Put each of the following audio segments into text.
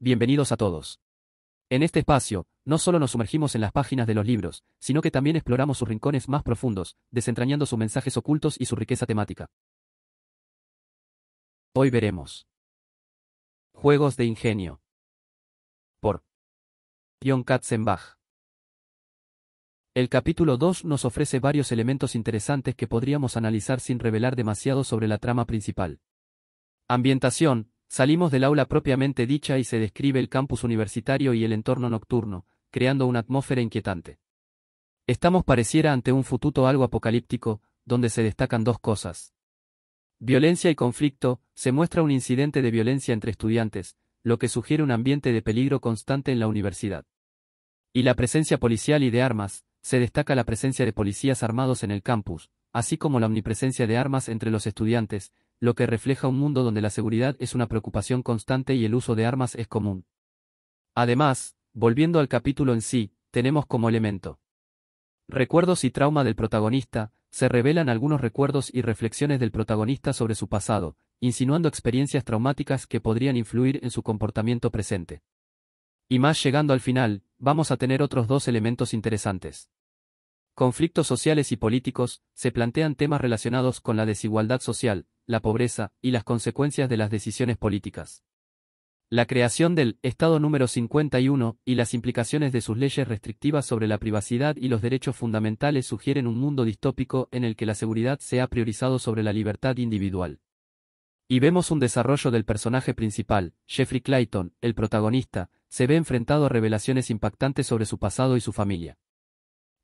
Bienvenidos a todos. En este espacio, no solo nos sumergimos en las páginas de los libros, sino que también exploramos sus rincones más profundos, desentrañando sus mensajes ocultos y su riqueza temática. Hoy veremos. Juegos de ingenio. Por John Katzenbach. El capítulo 2 nos ofrece varios elementos interesantes que podríamos analizar sin revelar demasiado sobre la trama principal. Ambientación, Salimos del aula propiamente dicha y se describe el campus universitario y el entorno nocturno, creando una atmósfera inquietante. Estamos pareciera ante un futuro algo apocalíptico, donde se destacan dos cosas. Violencia y conflicto, se muestra un incidente de violencia entre estudiantes, lo que sugiere un ambiente de peligro constante en la universidad. Y la presencia policial y de armas, se destaca la presencia de policías armados en el campus, así como la omnipresencia de armas entre los estudiantes, lo que refleja un mundo donde la seguridad es una preocupación constante y el uso de armas es común. Además, volviendo al capítulo en sí, tenemos como elemento recuerdos y trauma del protagonista, se revelan algunos recuerdos y reflexiones del protagonista sobre su pasado, insinuando experiencias traumáticas que podrían influir en su comportamiento presente. Y más llegando al final, vamos a tener otros dos elementos interesantes. Conflictos sociales y políticos, se plantean temas relacionados con la desigualdad social, la pobreza y las consecuencias de las decisiones políticas. La creación del Estado número 51 y las implicaciones de sus leyes restrictivas sobre la privacidad y los derechos fundamentales sugieren un mundo distópico en el que la seguridad se ha priorizado sobre la libertad individual. Y vemos un desarrollo del personaje principal, Jeffrey Clayton, el protagonista, se ve enfrentado a revelaciones impactantes sobre su pasado y su familia.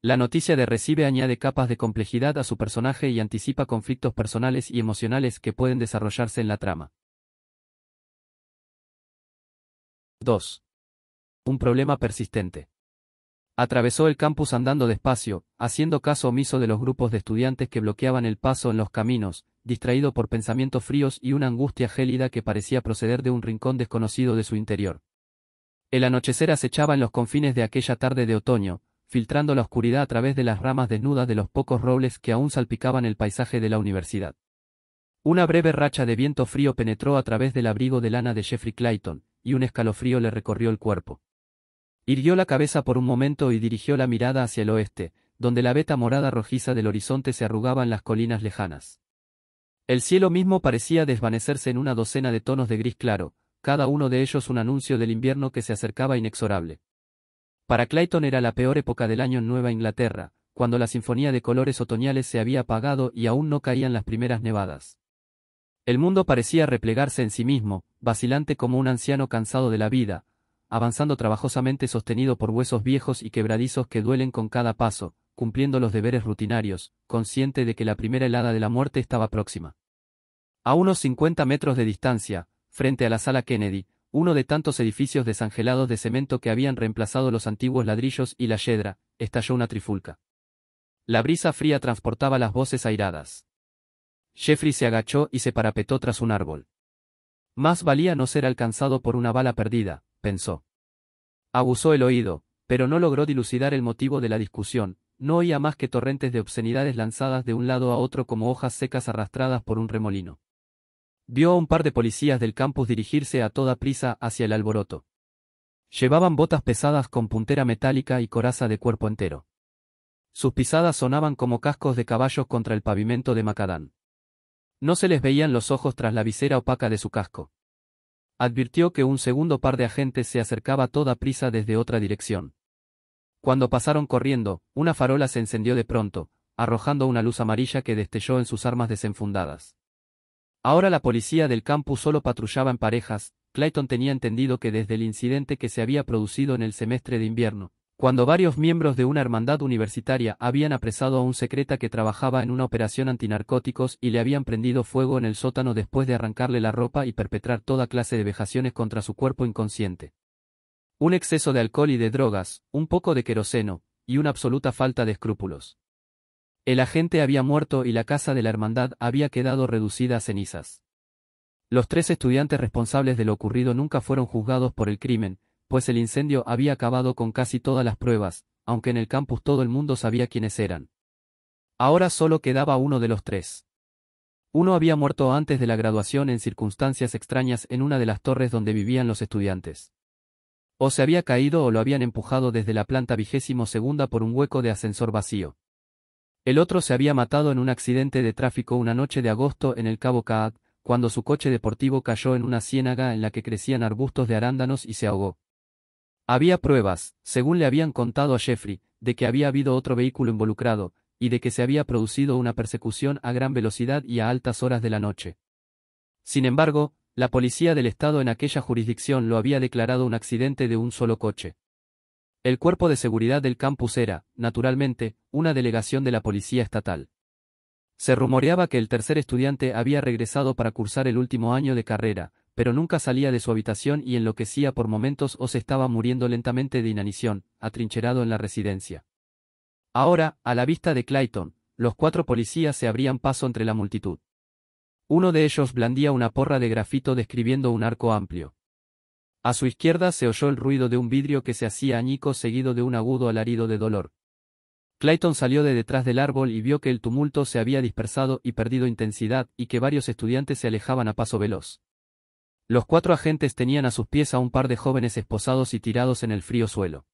La noticia de Recibe añade capas de complejidad a su personaje y anticipa conflictos personales y emocionales que pueden desarrollarse en la trama. 2. Un problema persistente. Atravesó el campus andando despacio, haciendo caso omiso de los grupos de estudiantes que bloqueaban el paso en los caminos, distraído por pensamientos fríos y una angustia gélida que parecía proceder de un rincón desconocido de su interior. El anochecer acechaba en los confines de aquella tarde de otoño, filtrando la oscuridad a través de las ramas desnudas de los pocos robles que aún salpicaban el paisaje de la universidad. Una breve racha de viento frío penetró a través del abrigo de lana de Jeffrey Clayton, y un escalofrío le recorrió el cuerpo. Irguió la cabeza por un momento y dirigió la mirada hacia el oeste, donde la veta morada rojiza del horizonte se arrugaba en las colinas lejanas. El cielo mismo parecía desvanecerse en una docena de tonos de gris claro, cada uno de ellos un anuncio del invierno que se acercaba inexorable. Para Clayton era la peor época del año en Nueva Inglaterra, cuando la sinfonía de colores otoñales se había apagado y aún no caían las primeras nevadas. El mundo parecía replegarse en sí mismo, vacilante como un anciano cansado de la vida, avanzando trabajosamente sostenido por huesos viejos y quebradizos que duelen con cada paso, cumpliendo los deberes rutinarios, consciente de que la primera helada de la muerte estaba próxima. A unos 50 metros de distancia, frente a la sala Kennedy, uno de tantos edificios desangelados de cemento que habían reemplazado los antiguos ladrillos y la yedra, estalló una trifulca. La brisa fría transportaba las voces airadas. Jeffrey se agachó y se parapetó tras un árbol. Más valía no ser alcanzado por una bala perdida, pensó. Abusó el oído, pero no logró dilucidar el motivo de la discusión, no oía más que torrentes de obscenidades lanzadas de un lado a otro como hojas secas arrastradas por un remolino. Vio a un par de policías del campus dirigirse a toda prisa hacia el alboroto. Llevaban botas pesadas con puntera metálica y coraza de cuerpo entero. Sus pisadas sonaban como cascos de caballos contra el pavimento de Macadán. No se les veían los ojos tras la visera opaca de su casco. Advirtió que un segundo par de agentes se acercaba a toda prisa desde otra dirección. Cuando pasaron corriendo, una farola se encendió de pronto, arrojando una luz amarilla que destelló en sus armas desenfundadas. Ahora la policía del campus solo patrullaba en parejas, Clayton tenía entendido que desde el incidente que se había producido en el semestre de invierno, cuando varios miembros de una hermandad universitaria habían apresado a un secreta que trabajaba en una operación antinarcóticos y le habían prendido fuego en el sótano después de arrancarle la ropa y perpetrar toda clase de vejaciones contra su cuerpo inconsciente. Un exceso de alcohol y de drogas, un poco de queroseno, y una absoluta falta de escrúpulos. El agente había muerto y la casa de la hermandad había quedado reducida a cenizas. Los tres estudiantes responsables de lo ocurrido nunca fueron juzgados por el crimen, pues el incendio había acabado con casi todas las pruebas, aunque en el campus todo el mundo sabía quiénes eran. Ahora solo quedaba uno de los tres. Uno había muerto antes de la graduación en circunstancias extrañas en una de las torres donde vivían los estudiantes. O se había caído o lo habían empujado desde la planta vigésimo segunda por un hueco de ascensor vacío. El otro se había matado en un accidente de tráfico una noche de agosto en el Cabo Caak, cuando su coche deportivo cayó en una ciénaga en la que crecían arbustos de arándanos y se ahogó. Había pruebas, según le habían contado a Jeffrey, de que había habido otro vehículo involucrado, y de que se había producido una persecución a gran velocidad y a altas horas de la noche. Sin embargo, la policía del Estado en aquella jurisdicción lo había declarado un accidente de un solo coche. El cuerpo de seguridad del campus era, naturalmente, una delegación de la policía estatal. Se rumoreaba que el tercer estudiante había regresado para cursar el último año de carrera, pero nunca salía de su habitación y enloquecía por momentos o se estaba muriendo lentamente de inanición, atrincherado en la residencia. Ahora, a la vista de Clayton, los cuatro policías se abrían paso entre la multitud. Uno de ellos blandía una porra de grafito describiendo un arco amplio. A su izquierda se oyó el ruido de un vidrio que se hacía añico seguido de un agudo alarido de dolor. Clayton salió de detrás del árbol y vio que el tumulto se había dispersado y perdido intensidad y que varios estudiantes se alejaban a paso veloz. Los cuatro agentes tenían a sus pies a un par de jóvenes esposados y tirados en el frío suelo.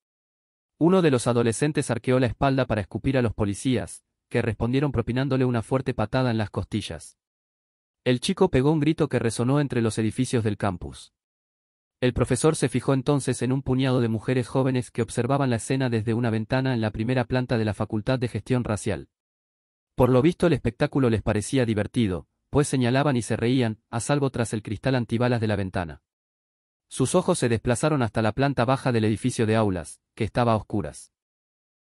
Uno de los adolescentes arqueó la espalda para escupir a los policías, que respondieron propinándole una fuerte patada en las costillas. El chico pegó un grito que resonó entre los edificios del campus. El profesor se fijó entonces en un puñado de mujeres jóvenes que observaban la escena desde una ventana en la primera planta de la Facultad de Gestión Racial. Por lo visto el espectáculo les parecía divertido, pues señalaban y se reían, a salvo tras el cristal antibalas de la ventana. Sus ojos se desplazaron hasta la planta baja del edificio de aulas, que estaba a oscuras.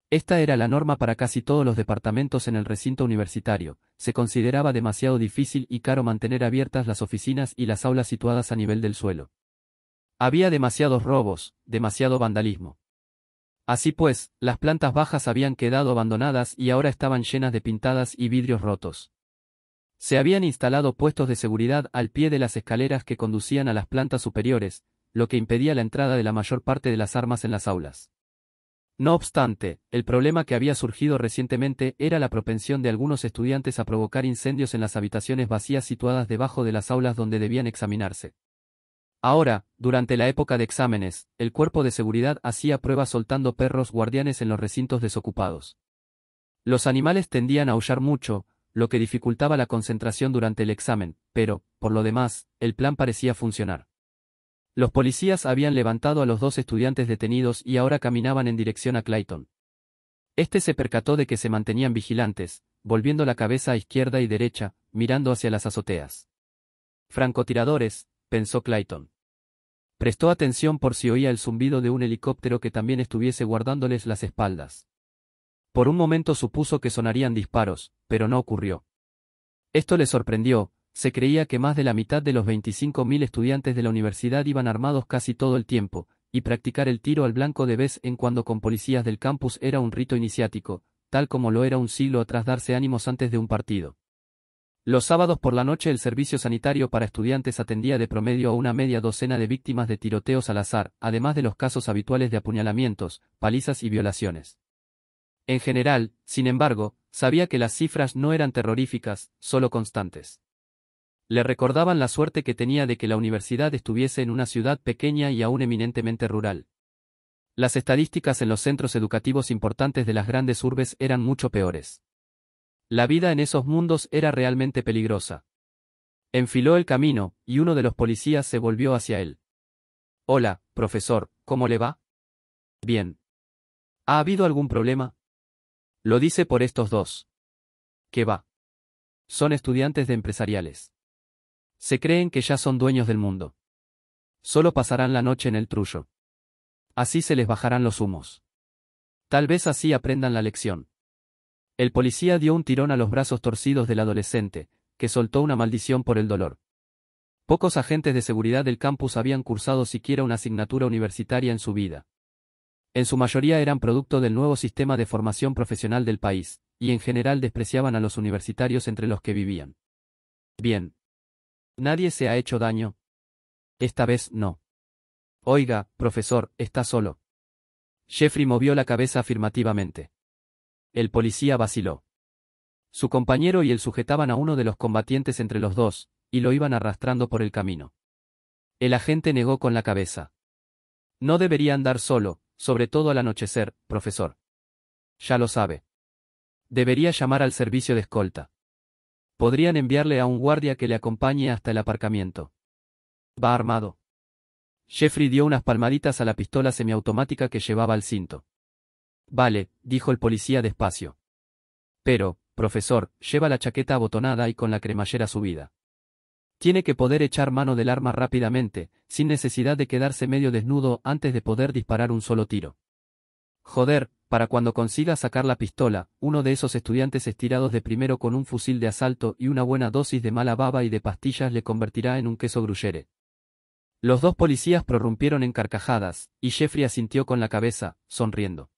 Esta era la norma para casi todos los departamentos en el recinto universitario, se consideraba demasiado difícil y caro mantener abiertas las oficinas y las aulas situadas a nivel del suelo. Había demasiados robos, demasiado vandalismo. Así pues, las plantas bajas habían quedado abandonadas y ahora estaban llenas de pintadas y vidrios rotos. Se habían instalado puestos de seguridad al pie de las escaleras que conducían a las plantas superiores, lo que impedía la entrada de la mayor parte de las armas en las aulas. No obstante, el problema que había surgido recientemente era la propensión de algunos estudiantes a provocar incendios en las habitaciones vacías situadas debajo de las aulas donde debían examinarse. Ahora, durante la época de exámenes, el cuerpo de seguridad hacía pruebas soltando perros guardianes en los recintos desocupados. Los animales tendían a aullar mucho, lo que dificultaba la concentración durante el examen, pero, por lo demás, el plan parecía funcionar. Los policías habían levantado a los dos estudiantes detenidos y ahora caminaban en dirección a Clayton. Este se percató de que se mantenían vigilantes, volviendo la cabeza a izquierda y derecha, mirando hacia las azoteas. Francotiradores, pensó Clayton. Prestó atención por si oía el zumbido de un helicóptero que también estuviese guardándoles las espaldas. Por un momento supuso que sonarían disparos, pero no ocurrió. Esto le sorprendió, se creía que más de la mitad de los 25.000 estudiantes de la universidad iban armados casi todo el tiempo, y practicar el tiro al blanco de vez en cuando con policías del campus era un rito iniciático, tal como lo era un siglo atrás darse ánimos antes de un partido. Los sábados por la noche el servicio sanitario para estudiantes atendía de promedio a una media docena de víctimas de tiroteos al azar, además de los casos habituales de apuñalamientos, palizas y violaciones. En general, sin embargo, sabía que las cifras no eran terroríficas, solo constantes. Le recordaban la suerte que tenía de que la universidad estuviese en una ciudad pequeña y aún eminentemente rural. Las estadísticas en los centros educativos importantes de las grandes urbes eran mucho peores. La vida en esos mundos era realmente peligrosa. Enfiló el camino, y uno de los policías se volvió hacia él. Hola, profesor, ¿cómo le va? Bien. ¿Ha habido algún problema? Lo dice por estos dos. ¿Qué va? Son estudiantes de empresariales. Se creen que ya son dueños del mundo. Solo pasarán la noche en el trullo. Así se les bajarán los humos. Tal vez así aprendan la lección. El policía dio un tirón a los brazos torcidos del adolescente, que soltó una maldición por el dolor. Pocos agentes de seguridad del campus habían cursado siquiera una asignatura universitaria en su vida. En su mayoría eran producto del nuevo sistema de formación profesional del país, y en general despreciaban a los universitarios entre los que vivían. Bien. Nadie se ha hecho daño. Esta vez no. Oiga, profesor, está solo. Jeffrey movió la cabeza afirmativamente. El policía vaciló. Su compañero y él sujetaban a uno de los combatientes entre los dos, y lo iban arrastrando por el camino. El agente negó con la cabeza. No debería andar solo, sobre todo al anochecer, profesor. Ya lo sabe. Debería llamar al servicio de escolta. Podrían enviarle a un guardia que le acompañe hasta el aparcamiento. Va armado. Jeffrey dio unas palmaditas a la pistola semiautomática que llevaba al cinto. Vale, dijo el policía despacio. Pero, profesor, lleva la chaqueta abotonada y con la cremallera subida. Tiene que poder echar mano del arma rápidamente, sin necesidad de quedarse medio desnudo antes de poder disparar un solo tiro. Joder, para cuando consiga sacar la pistola, uno de esos estudiantes estirados de primero con un fusil de asalto y una buena dosis de mala baba y de pastillas le convertirá en un queso gruyere. Los dos policías prorrumpieron en carcajadas, y Jeffrey asintió con la cabeza, sonriendo.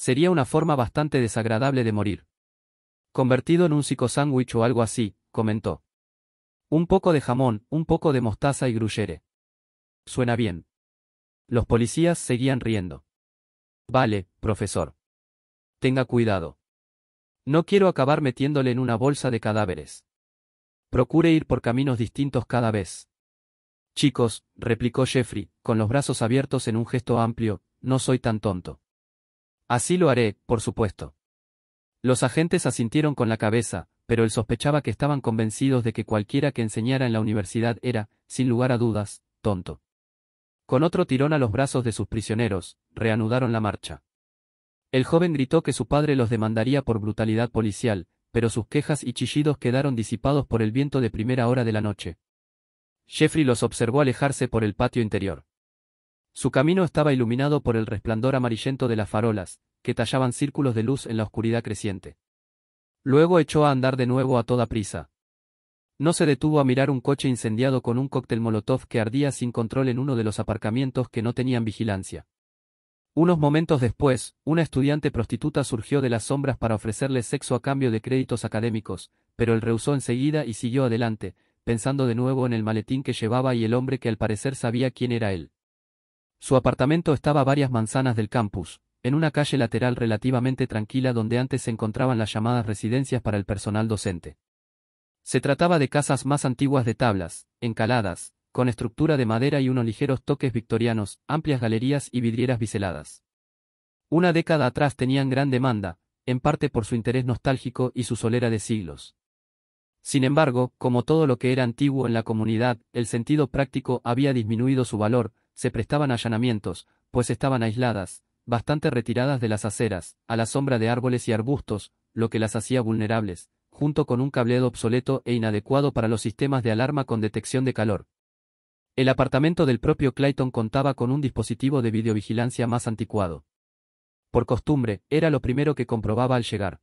Sería una forma bastante desagradable de morir. Convertido en un psicosándwich o algo así, comentó. Un poco de jamón, un poco de mostaza y gruyere. Suena bien. Los policías seguían riendo. Vale, profesor. Tenga cuidado. No quiero acabar metiéndole en una bolsa de cadáveres. Procure ir por caminos distintos cada vez. Chicos, replicó Jeffrey, con los brazos abiertos en un gesto amplio, no soy tan tonto. Así lo haré, por supuesto. Los agentes asintieron con la cabeza, pero él sospechaba que estaban convencidos de que cualquiera que enseñara en la universidad era, sin lugar a dudas, tonto. Con otro tirón a los brazos de sus prisioneros, reanudaron la marcha. El joven gritó que su padre los demandaría por brutalidad policial, pero sus quejas y chillidos quedaron disipados por el viento de primera hora de la noche. Jeffrey los observó alejarse por el patio interior. Su camino estaba iluminado por el resplandor amarillento de las farolas, que tallaban círculos de luz en la oscuridad creciente. Luego echó a andar de nuevo a toda prisa. No se detuvo a mirar un coche incendiado con un cóctel molotov que ardía sin control en uno de los aparcamientos que no tenían vigilancia. Unos momentos después, una estudiante prostituta surgió de las sombras para ofrecerle sexo a cambio de créditos académicos, pero él rehusó enseguida y siguió adelante, pensando de nuevo en el maletín que llevaba y el hombre que al parecer sabía quién era él. Su apartamento estaba a varias manzanas del campus, en una calle lateral relativamente tranquila donde antes se encontraban las llamadas residencias para el personal docente. Se trataba de casas más antiguas de tablas, encaladas, con estructura de madera y unos ligeros toques victorianos, amplias galerías y vidrieras biseladas. Una década atrás tenían gran demanda, en parte por su interés nostálgico y su solera de siglos. Sin embargo, como todo lo que era antiguo en la comunidad, el sentido práctico había disminuido su valor, se prestaban allanamientos, pues estaban aisladas, bastante retiradas de las aceras, a la sombra de árboles y arbustos, lo que las hacía vulnerables, junto con un cableado obsoleto e inadecuado para los sistemas de alarma con detección de calor. El apartamento del propio Clayton contaba con un dispositivo de videovigilancia más anticuado. Por costumbre, era lo primero que comprobaba al llegar.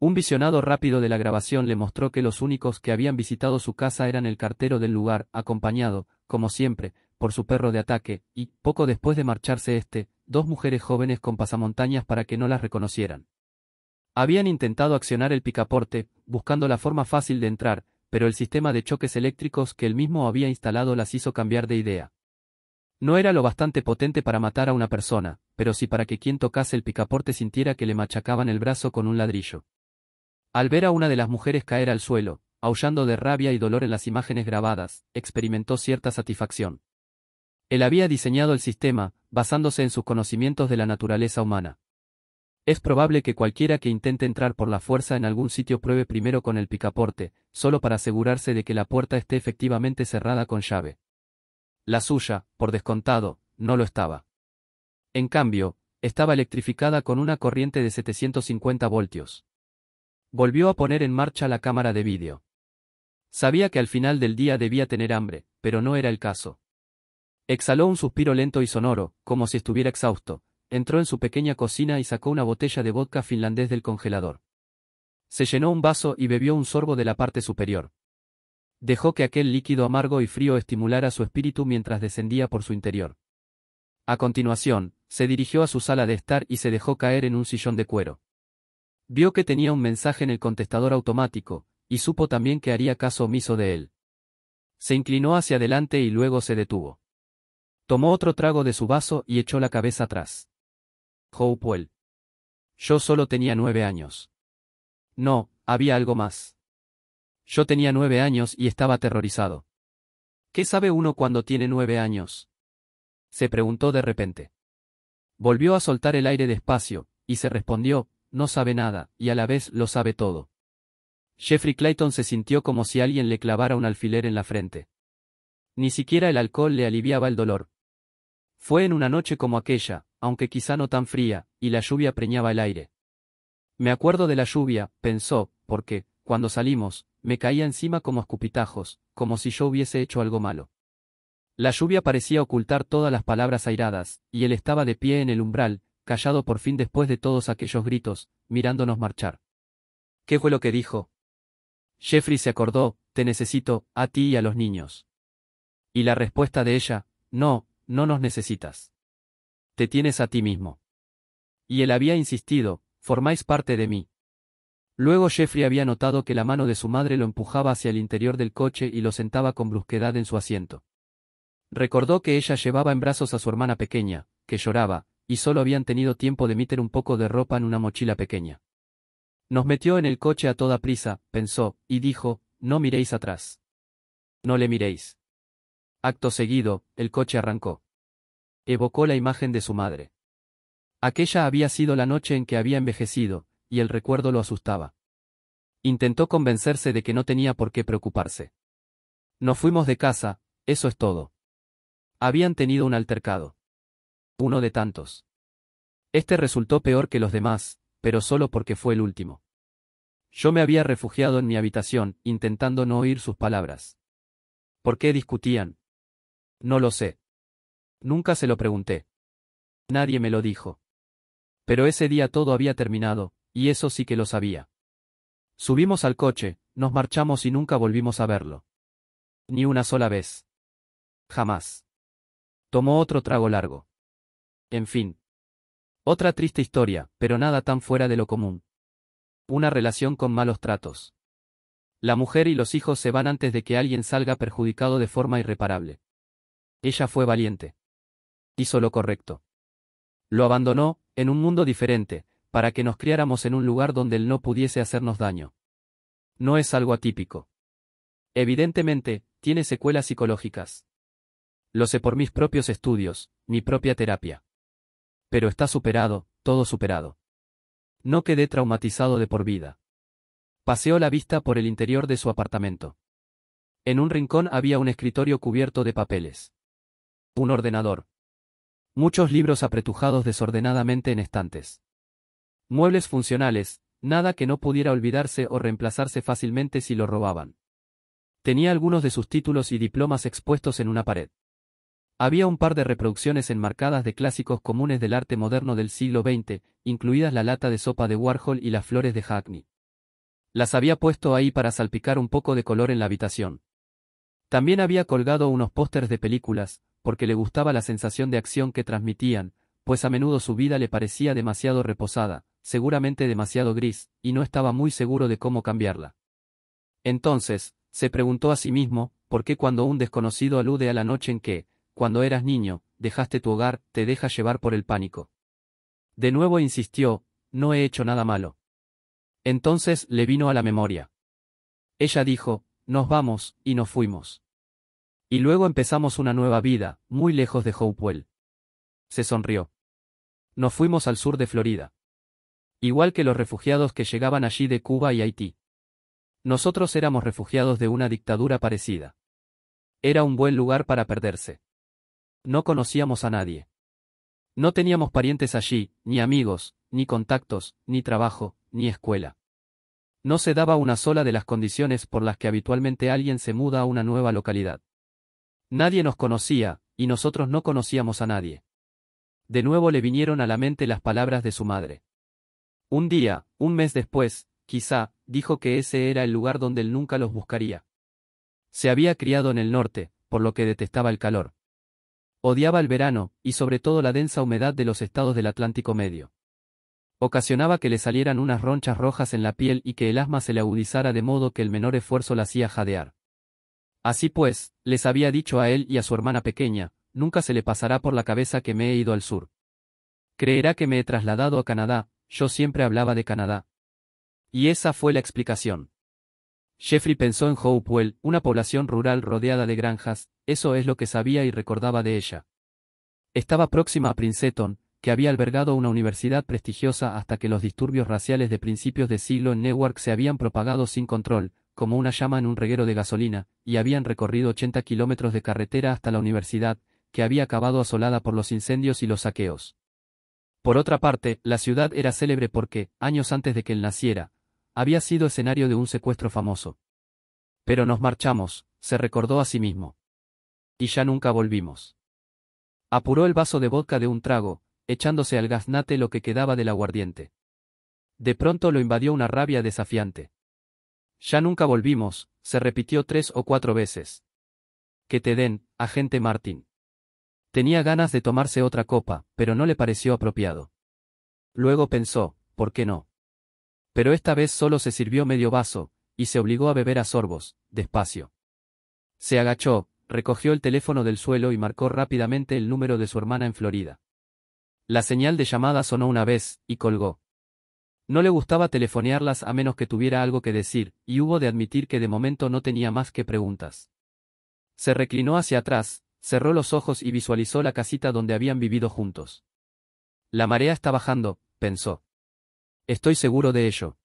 Un visionado rápido de la grabación le mostró que los únicos que habían visitado su casa eran el cartero del lugar, acompañado, como siempre, por su perro de ataque, y, poco después de marcharse este, dos mujeres jóvenes con pasamontañas para que no las reconocieran. Habían intentado accionar el picaporte, buscando la forma fácil de entrar, pero el sistema de choques eléctricos que él mismo había instalado las hizo cambiar de idea. No era lo bastante potente para matar a una persona, pero sí para que quien tocase el picaporte sintiera que le machacaban el brazo con un ladrillo. Al ver a una de las mujeres caer al suelo, aullando de rabia y dolor en las imágenes grabadas, experimentó cierta satisfacción. Él había diseñado el sistema, basándose en sus conocimientos de la naturaleza humana. Es probable que cualquiera que intente entrar por la fuerza en algún sitio pruebe primero con el picaporte, solo para asegurarse de que la puerta esté efectivamente cerrada con llave. La suya, por descontado, no lo estaba. En cambio, estaba electrificada con una corriente de 750 voltios. Volvió a poner en marcha la cámara de vídeo. Sabía que al final del día debía tener hambre, pero no era el caso. Exhaló un suspiro lento y sonoro, como si estuviera exhausto, entró en su pequeña cocina y sacó una botella de vodka finlandés del congelador. Se llenó un vaso y bebió un sorbo de la parte superior. Dejó que aquel líquido amargo y frío estimulara su espíritu mientras descendía por su interior. A continuación, se dirigió a su sala de estar y se dejó caer en un sillón de cuero. Vio que tenía un mensaje en el contestador automático, y supo también que haría caso omiso de él. Se inclinó hacia adelante y luego se detuvo. Tomó otro trago de su vaso y echó la cabeza atrás. Hopewell. Yo solo tenía nueve años. No, había algo más. Yo tenía nueve años y estaba aterrorizado. ¿Qué sabe uno cuando tiene nueve años? Se preguntó de repente. Volvió a soltar el aire despacio, y se respondió, no sabe nada, y a la vez lo sabe todo. Jeffrey Clayton se sintió como si alguien le clavara un alfiler en la frente. Ni siquiera el alcohol le aliviaba el dolor, fue en una noche como aquella, aunque quizá no tan fría, y la lluvia preñaba el aire. Me acuerdo de la lluvia, pensó, porque, cuando salimos, me caía encima como escupitajos, como si yo hubiese hecho algo malo. La lluvia parecía ocultar todas las palabras airadas, y él estaba de pie en el umbral, callado por fin después de todos aquellos gritos, mirándonos marchar. ¿Qué fue lo que dijo? Jeffrey se acordó, te necesito, a ti y a los niños. Y la respuesta de ella, no, no nos necesitas. Te tienes a ti mismo. Y él había insistido, formáis parte de mí. Luego Jeffrey había notado que la mano de su madre lo empujaba hacia el interior del coche y lo sentaba con brusquedad en su asiento. Recordó que ella llevaba en brazos a su hermana pequeña, que lloraba, y solo habían tenido tiempo de meter un poco de ropa en una mochila pequeña. Nos metió en el coche a toda prisa, pensó, y dijo, no miréis atrás. No le miréis. Acto seguido, el coche arrancó evocó la imagen de su madre. Aquella había sido la noche en que había envejecido, y el recuerdo lo asustaba. Intentó convencerse de que no tenía por qué preocuparse. Nos fuimos de casa, eso es todo. Habían tenido un altercado. Uno de tantos. Este resultó peor que los demás, pero solo porque fue el último. Yo me había refugiado en mi habitación, intentando no oír sus palabras. ¿Por qué discutían? No lo sé. Nunca se lo pregunté. Nadie me lo dijo. Pero ese día todo había terminado, y eso sí que lo sabía. Subimos al coche, nos marchamos y nunca volvimos a verlo. Ni una sola vez. Jamás. Tomó otro trago largo. En fin. Otra triste historia, pero nada tan fuera de lo común. Una relación con malos tratos. La mujer y los hijos se van antes de que alguien salga perjudicado de forma irreparable. Ella fue valiente hizo lo correcto. Lo abandonó, en un mundo diferente, para que nos criáramos en un lugar donde él no pudiese hacernos daño. No es algo atípico. Evidentemente, tiene secuelas psicológicas. Lo sé por mis propios estudios, mi propia terapia. Pero está superado, todo superado. No quedé traumatizado de por vida. Paseó la vista por el interior de su apartamento. En un rincón había un escritorio cubierto de papeles. Un ordenador, muchos libros apretujados desordenadamente en estantes. Muebles funcionales, nada que no pudiera olvidarse o reemplazarse fácilmente si lo robaban. Tenía algunos de sus títulos y diplomas expuestos en una pared. Había un par de reproducciones enmarcadas de clásicos comunes del arte moderno del siglo XX, incluidas la lata de sopa de Warhol y las flores de Hackney. Las había puesto ahí para salpicar un poco de color en la habitación. También había colgado unos pósters de películas, porque le gustaba la sensación de acción que transmitían, pues a menudo su vida le parecía demasiado reposada, seguramente demasiado gris, y no estaba muy seguro de cómo cambiarla. Entonces, se preguntó a sí mismo, ¿por qué cuando un desconocido alude a la noche en que, cuando eras niño, dejaste tu hogar, te deja llevar por el pánico? De nuevo insistió, no he hecho nada malo. Entonces le vino a la memoria. Ella dijo, nos vamos, y nos fuimos. Y luego empezamos una nueva vida, muy lejos de Hopewell. Se sonrió. Nos fuimos al sur de Florida. Igual que los refugiados que llegaban allí de Cuba y Haití. Nosotros éramos refugiados de una dictadura parecida. Era un buen lugar para perderse. No conocíamos a nadie. No teníamos parientes allí, ni amigos, ni contactos, ni trabajo, ni escuela. No se daba una sola de las condiciones por las que habitualmente alguien se muda a una nueva localidad. Nadie nos conocía, y nosotros no conocíamos a nadie. De nuevo le vinieron a la mente las palabras de su madre. Un día, un mes después, quizá, dijo que ese era el lugar donde él nunca los buscaría. Se había criado en el norte, por lo que detestaba el calor. Odiaba el verano, y sobre todo la densa humedad de los estados del Atlántico Medio. Ocasionaba que le salieran unas ronchas rojas en la piel y que el asma se le agudizara de modo que el menor esfuerzo la hacía jadear. Así pues, les había dicho a él y a su hermana pequeña, nunca se le pasará por la cabeza que me he ido al sur. Creerá que me he trasladado a Canadá, yo siempre hablaba de Canadá. Y esa fue la explicación. Jeffrey pensó en Hopewell, una población rural rodeada de granjas, eso es lo que sabía y recordaba de ella. Estaba próxima a Princeton, que había albergado una universidad prestigiosa hasta que los disturbios raciales de principios de siglo en Newark se habían propagado sin control, como una llama en un reguero de gasolina, y habían recorrido 80 kilómetros de carretera hasta la universidad, que había acabado asolada por los incendios y los saqueos. Por otra parte, la ciudad era célebre porque, años antes de que él naciera, había sido escenario de un secuestro famoso. Pero nos marchamos, se recordó a sí mismo. Y ya nunca volvimos. Apuró el vaso de vodka de un trago, echándose al gaznate lo que quedaba del aguardiente. De pronto lo invadió una rabia desafiante. Ya nunca volvimos, se repitió tres o cuatro veces. Que te den, agente Martín. Tenía ganas de tomarse otra copa, pero no le pareció apropiado. Luego pensó, ¿por qué no? Pero esta vez solo se sirvió medio vaso, y se obligó a beber a sorbos, despacio. Se agachó, recogió el teléfono del suelo y marcó rápidamente el número de su hermana en Florida. La señal de llamada sonó una vez, y colgó. No le gustaba telefonearlas a menos que tuviera algo que decir, y hubo de admitir que de momento no tenía más que preguntas. Se reclinó hacia atrás, cerró los ojos y visualizó la casita donde habían vivido juntos. La marea está bajando, pensó. Estoy seguro de ello.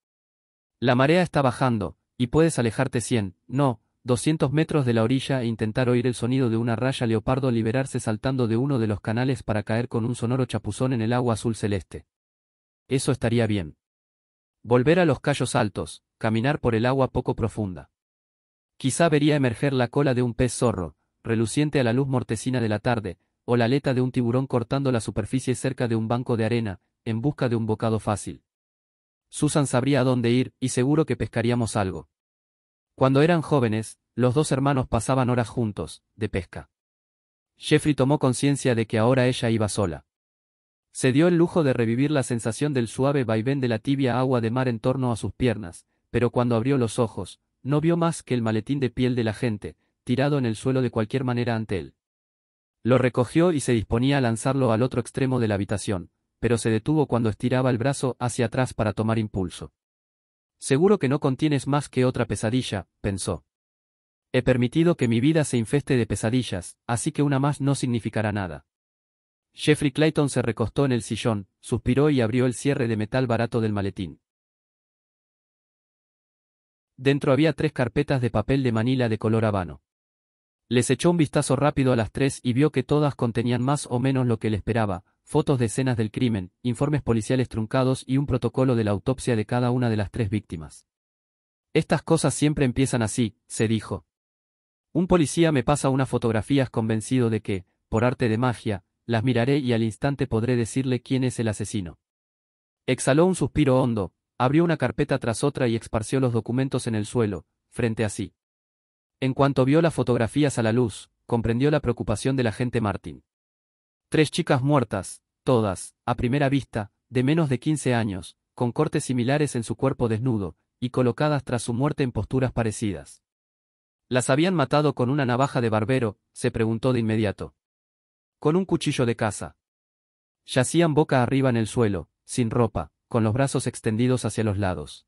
La marea está bajando, y puedes alejarte 100, no, 200 metros de la orilla e intentar oír el sonido de una raya leopardo liberarse saltando de uno de los canales para caer con un sonoro chapuzón en el agua azul celeste. Eso estaría bien. Volver a los callos altos, caminar por el agua poco profunda. Quizá vería emerger la cola de un pez zorro, reluciente a la luz mortecina de la tarde, o la aleta de un tiburón cortando la superficie cerca de un banco de arena, en busca de un bocado fácil. Susan sabría a dónde ir, y seguro que pescaríamos algo. Cuando eran jóvenes, los dos hermanos pasaban horas juntos, de pesca. Jeffrey tomó conciencia de que ahora ella iba sola. Se dio el lujo de revivir la sensación del suave vaivén de la tibia agua de mar en torno a sus piernas, pero cuando abrió los ojos, no vio más que el maletín de piel de la gente, tirado en el suelo de cualquier manera ante él. Lo recogió y se disponía a lanzarlo al otro extremo de la habitación, pero se detuvo cuando estiraba el brazo hacia atrás para tomar impulso. Seguro que no contienes más que otra pesadilla, pensó. He permitido que mi vida se infeste de pesadillas, así que una más no significará nada. Jeffrey Clayton se recostó en el sillón, suspiró y abrió el cierre de metal barato del maletín. Dentro había tres carpetas de papel de manila de color habano. Les echó un vistazo rápido a las tres y vio que todas contenían más o menos lo que le esperaba, fotos de escenas del crimen, informes policiales truncados y un protocolo de la autopsia de cada una de las tres víctimas. Estas cosas siempre empiezan así, se dijo. Un policía me pasa unas fotografías convencido de que, por arte de magia, las miraré y al instante podré decirle quién es el asesino. Exhaló un suspiro hondo, abrió una carpeta tras otra y esparció los documentos en el suelo, frente a sí. En cuanto vio las fotografías a la luz, comprendió la preocupación de la agente Martin. Tres chicas muertas, todas, a primera vista, de menos de 15 años, con cortes similares en su cuerpo desnudo, y colocadas tras su muerte en posturas parecidas. ¿Las habían matado con una navaja de barbero? se preguntó de inmediato con un cuchillo de caza. Yacían boca arriba en el suelo, sin ropa, con los brazos extendidos hacia los lados.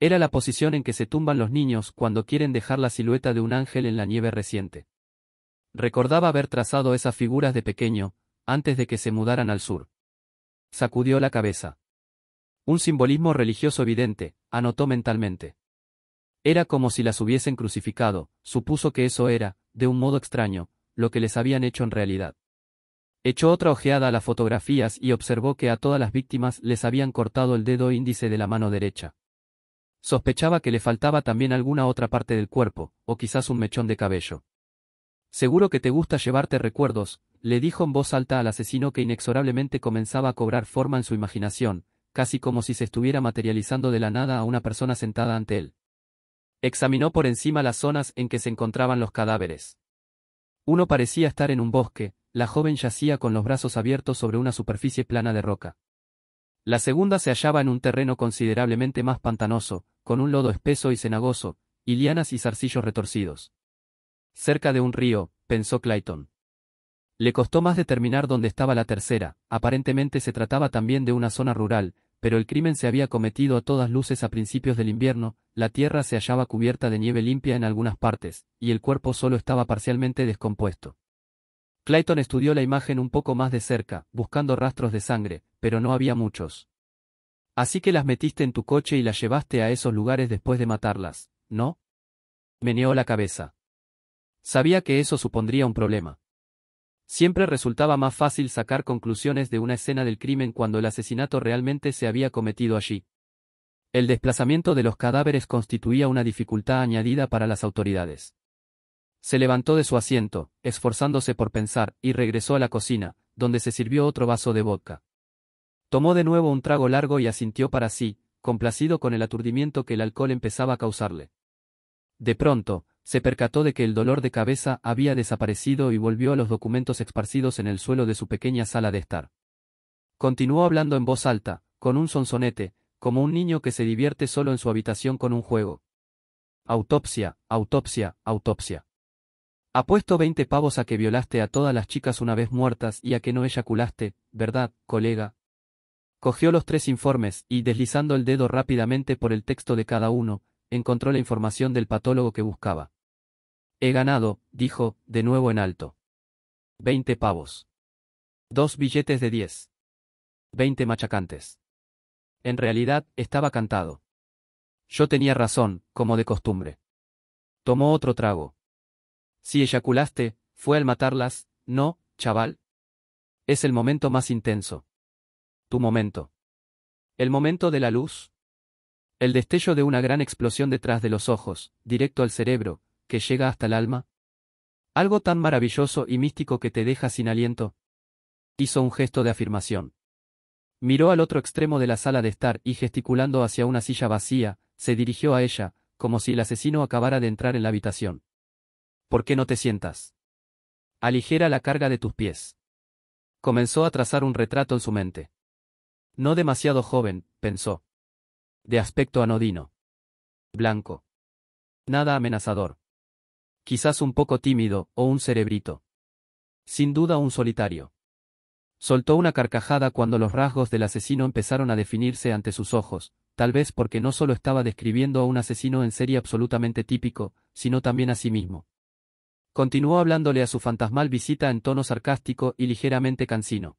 Era la posición en que se tumban los niños cuando quieren dejar la silueta de un ángel en la nieve reciente. Recordaba haber trazado esas figuras de pequeño, antes de que se mudaran al sur. Sacudió la cabeza. Un simbolismo religioso evidente, anotó mentalmente. Era como si las hubiesen crucificado, supuso que eso era, de un modo extraño, lo que les habían hecho en realidad. Echó otra ojeada a las fotografías y observó que a todas las víctimas les habían cortado el dedo índice de la mano derecha. Sospechaba que le faltaba también alguna otra parte del cuerpo, o quizás un mechón de cabello. Seguro que te gusta llevarte recuerdos, le dijo en voz alta al asesino que inexorablemente comenzaba a cobrar forma en su imaginación, casi como si se estuviera materializando de la nada a una persona sentada ante él. Examinó por encima las zonas en que se encontraban los cadáveres. Uno parecía estar en un bosque, la joven yacía con los brazos abiertos sobre una superficie plana de roca. La segunda se hallaba en un terreno considerablemente más pantanoso, con un lodo espeso y cenagoso, y lianas y zarcillos retorcidos. Cerca de un río, pensó Clayton. Le costó más determinar dónde estaba la tercera, aparentemente se trataba también de una zona rural, pero el crimen se había cometido a todas luces a principios del invierno, la tierra se hallaba cubierta de nieve limpia en algunas partes, y el cuerpo solo estaba parcialmente descompuesto. Clayton estudió la imagen un poco más de cerca, buscando rastros de sangre, pero no había muchos. Así que las metiste en tu coche y las llevaste a esos lugares después de matarlas, ¿no? Meneó la cabeza. Sabía que eso supondría un problema. Siempre resultaba más fácil sacar conclusiones de una escena del crimen cuando el asesinato realmente se había cometido allí. El desplazamiento de los cadáveres constituía una dificultad añadida para las autoridades. Se levantó de su asiento, esforzándose por pensar, y regresó a la cocina, donde se sirvió otro vaso de vodka. Tomó de nuevo un trago largo y asintió para sí, complacido con el aturdimiento que el alcohol empezaba a causarle. De pronto, se percató de que el dolor de cabeza había desaparecido y volvió a los documentos esparcidos en el suelo de su pequeña sala de estar. Continuó hablando en voz alta, con un sonsonete, como un niño que se divierte solo en su habitación con un juego. Autopsia, autopsia, autopsia. Apuesto veinte pavos a que violaste a todas las chicas una vez muertas y a que no eyaculaste, ¿verdad, colega? Cogió los tres informes y, deslizando el dedo rápidamente por el texto de cada uno, encontró la información del patólogo que buscaba. He ganado, dijo, de nuevo en alto. Veinte pavos. Dos billetes de diez. Veinte machacantes. En realidad, estaba cantado. Yo tenía razón, como de costumbre. Tomó otro trago. Si eyaculaste, fue al matarlas, no, chaval. Es el momento más intenso. Tu momento. El momento de la luz. El destello de una gran explosión detrás de los ojos, directo al cerebro, que llega hasta el alma? Algo tan maravilloso y místico que te deja sin aliento. Hizo un gesto de afirmación. Miró al otro extremo de la sala de estar y gesticulando hacia una silla vacía, se dirigió a ella, como si el asesino acabara de entrar en la habitación. ¿Por qué no te sientas? Aligera la carga de tus pies. Comenzó a trazar un retrato en su mente. No demasiado joven, pensó. De aspecto anodino. Blanco. Nada amenazador quizás un poco tímido, o un cerebrito. Sin duda un solitario. Soltó una carcajada cuando los rasgos del asesino empezaron a definirse ante sus ojos, tal vez porque no solo estaba describiendo a un asesino en serie absolutamente típico, sino también a sí mismo. Continuó hablándole a su fantasmal visita en tono sarcástico y ligeramente cansino.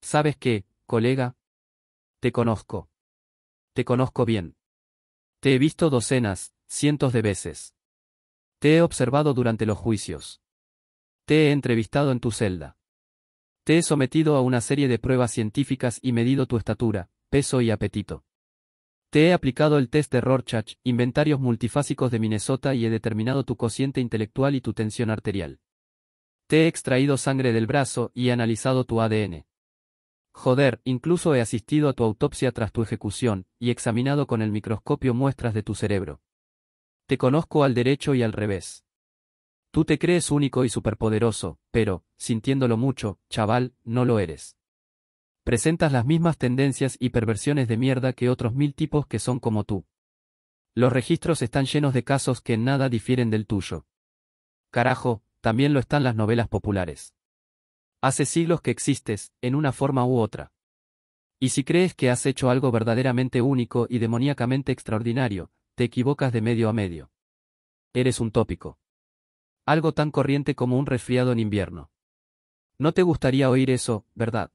¿Sabes qué, colega? Te conozco. Te conozco bien. Te he visto docenas, cientos de veces. Te he observado durante los juicios. Te he entrevistado en tu celda. Te he sometido a una serie de pruebas científicas y medido tu estatura, peso y apetito. Te he aplicado el test de Rorschach, inventarios multifásicos de Minnesota y he determinado tu cociente intelectual y tu tensión arterial. Te he extraído sangre del brazo y he analizado tu ADN. Joder, incluso he asistido a tu autopsia tras tu ejecución, y examinado con el microscopio muestras de tu cerebro. Te conozco al derecho y al revés. Tú te crees único y superpoderoso, pero, sintiéndolo mucho, chaval, no lo eres. Presentas las mismas tendencias y perversiones de mierda que otros mil tipos que son como tú. Los registros están llenos de casos que en nada difieren del tuyo. Carajo, también lo están las novelas populares. Hace siglos que existes, en una forma u otra. Y si crees que has hecho algo verdaderamente único y demoníacamente extraordinario, te equivocas de medio a medio. Eres un tópico. Algo tan corriente como un resfriado en invierno. No te gustaría oír eso, ¿verdad?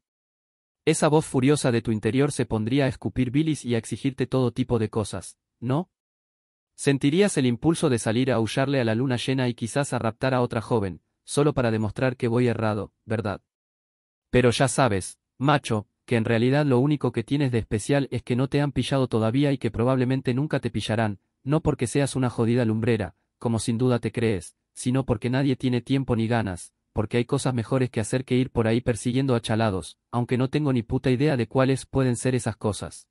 Esa voz furiosa de tu interior se pondría a escupir bilis y a exigirte todo tipo de cosas, ¿no? Sentirías el impulso de salir a aullarle a la luna llena y quizás a raptar a otra joven, solo para demostrar que voy errado, ¿verdad? Pero ya sabes, macho, que en realidad lo único que tienes de especial es que no te han pillado todavía y que probablemente nunca te pillarán, no porque seas una jodida lumbrera, como sin duda te crees, sino porque nadie tiene tiempo ni ganas, porque hay cosas mejores que hacer que ir por ahí persiguiendo a chalados, aunque no tengo ni puta idea de cuáles pueden ser esas cosas.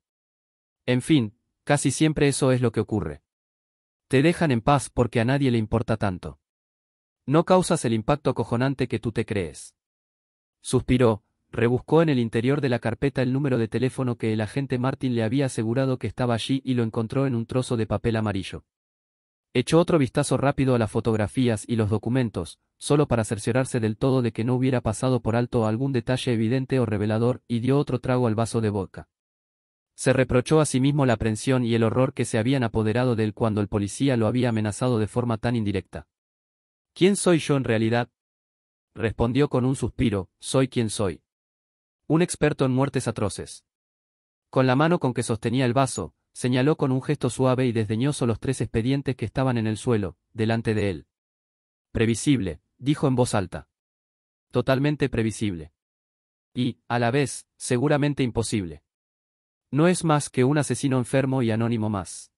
En fin, casi siempre eso es lo que ocurre. Te dejan en paz porque a nadie le importa tanto. No causas el impacto acojonante que tú te crees. Suspiró, Rebuscó en el interior de la carpeta el número de teléfono que el agente Martin le había asegurado que estaba allí y lo encontró en un trozo de papel amarillo. Echó otro vistazo rápido a las fotografías y los documentos, solo para cerciorarse del todo de que no hubiera pasado por alto algún detalle evidente o revelador, y dio otro trago al vaso de boca. Se reprochó a sí mismo la aprensión y el horror que se habían apoderado de él cuando el policía lo había amenazado de forma tan indirecta. ¿Quién soy yo en realidad? Respondió con un suspiro, soy quien soy. Un experto en muertes atroces. Con la mano con que sostenía el vaso, señaló con un gesto suave y desdeñoso los tres expedientes que estaban en el suelo, delante de él. Previsible, dijo en voz alta. Totalmente previsible. Y, a la vez, seguramente imposible. No es más que un asesino enfermo y anónimo más.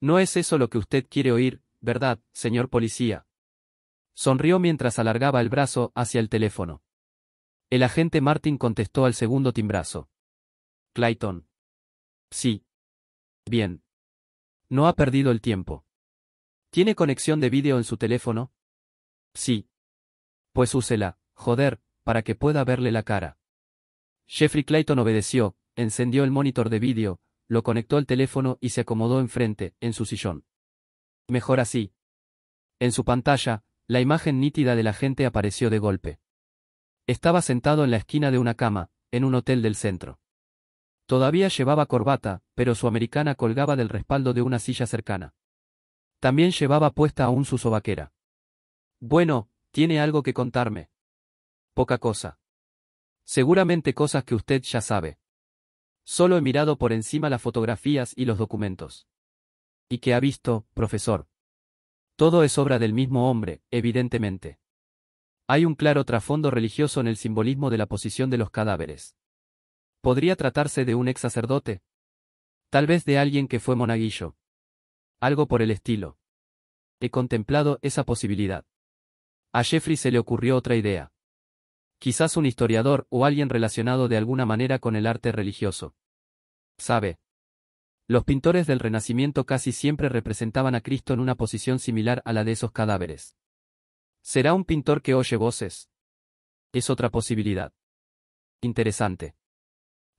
No es eso lo que usted quiere oír, ¿verdad, señor policía? Sonrió mientras alargaba el brazo hacia el teléfono. El agente Martin contestó al segundo timbrazo. Clayton. Sí. Bien. No ha perdido el tiempo. ¿Tiene conexión de vídeo en su teléfono? Sí. Pues úsela, joder, para que pueda verle la cara. Jeffrey Clayton obedeció, encendió el monitor de vídeo, lo conectó al teléfono y se acomodó enfrente, en su sillón. Mejor así. En su pantalla, la imagen nítida del agente apareció de golpe. Estaba sentado en la esquina de una cama, en un hotel del centro. Todavía llevaba corbata, pero su americana colgaba del respaldo de una silla cercana. También llevaba puesta aún su sobaquera. Bueno, tiene algo que contarme. Poca cosa. Seguramente cosas que usted ya sabe. Solo he mirado por encima las fotografías y los documentos. ¿Y qué ha visto, profesor? Todo es obra del mismo hombre, evidentemente. Hay un claro trasfondo religioso en el simbolismo de la posición de los cadáveres. ¿Podría tratarse de un ex sacerdote? Tal vez de alguien que fue monaguillo. Algo por el estilo. He contemplado esa posibilidad. A Jeffrey se le ocurrió otra idea. Quizás un historiador o alguien relacionado de alguna manera con el arte religioso. Sabe. Los pintores del Renacimiento casi siempre representaban a Cristo en una posición similar a la de esos cadáveres. Será un pintor que oye voces. Es otra posibilidad. Interesante.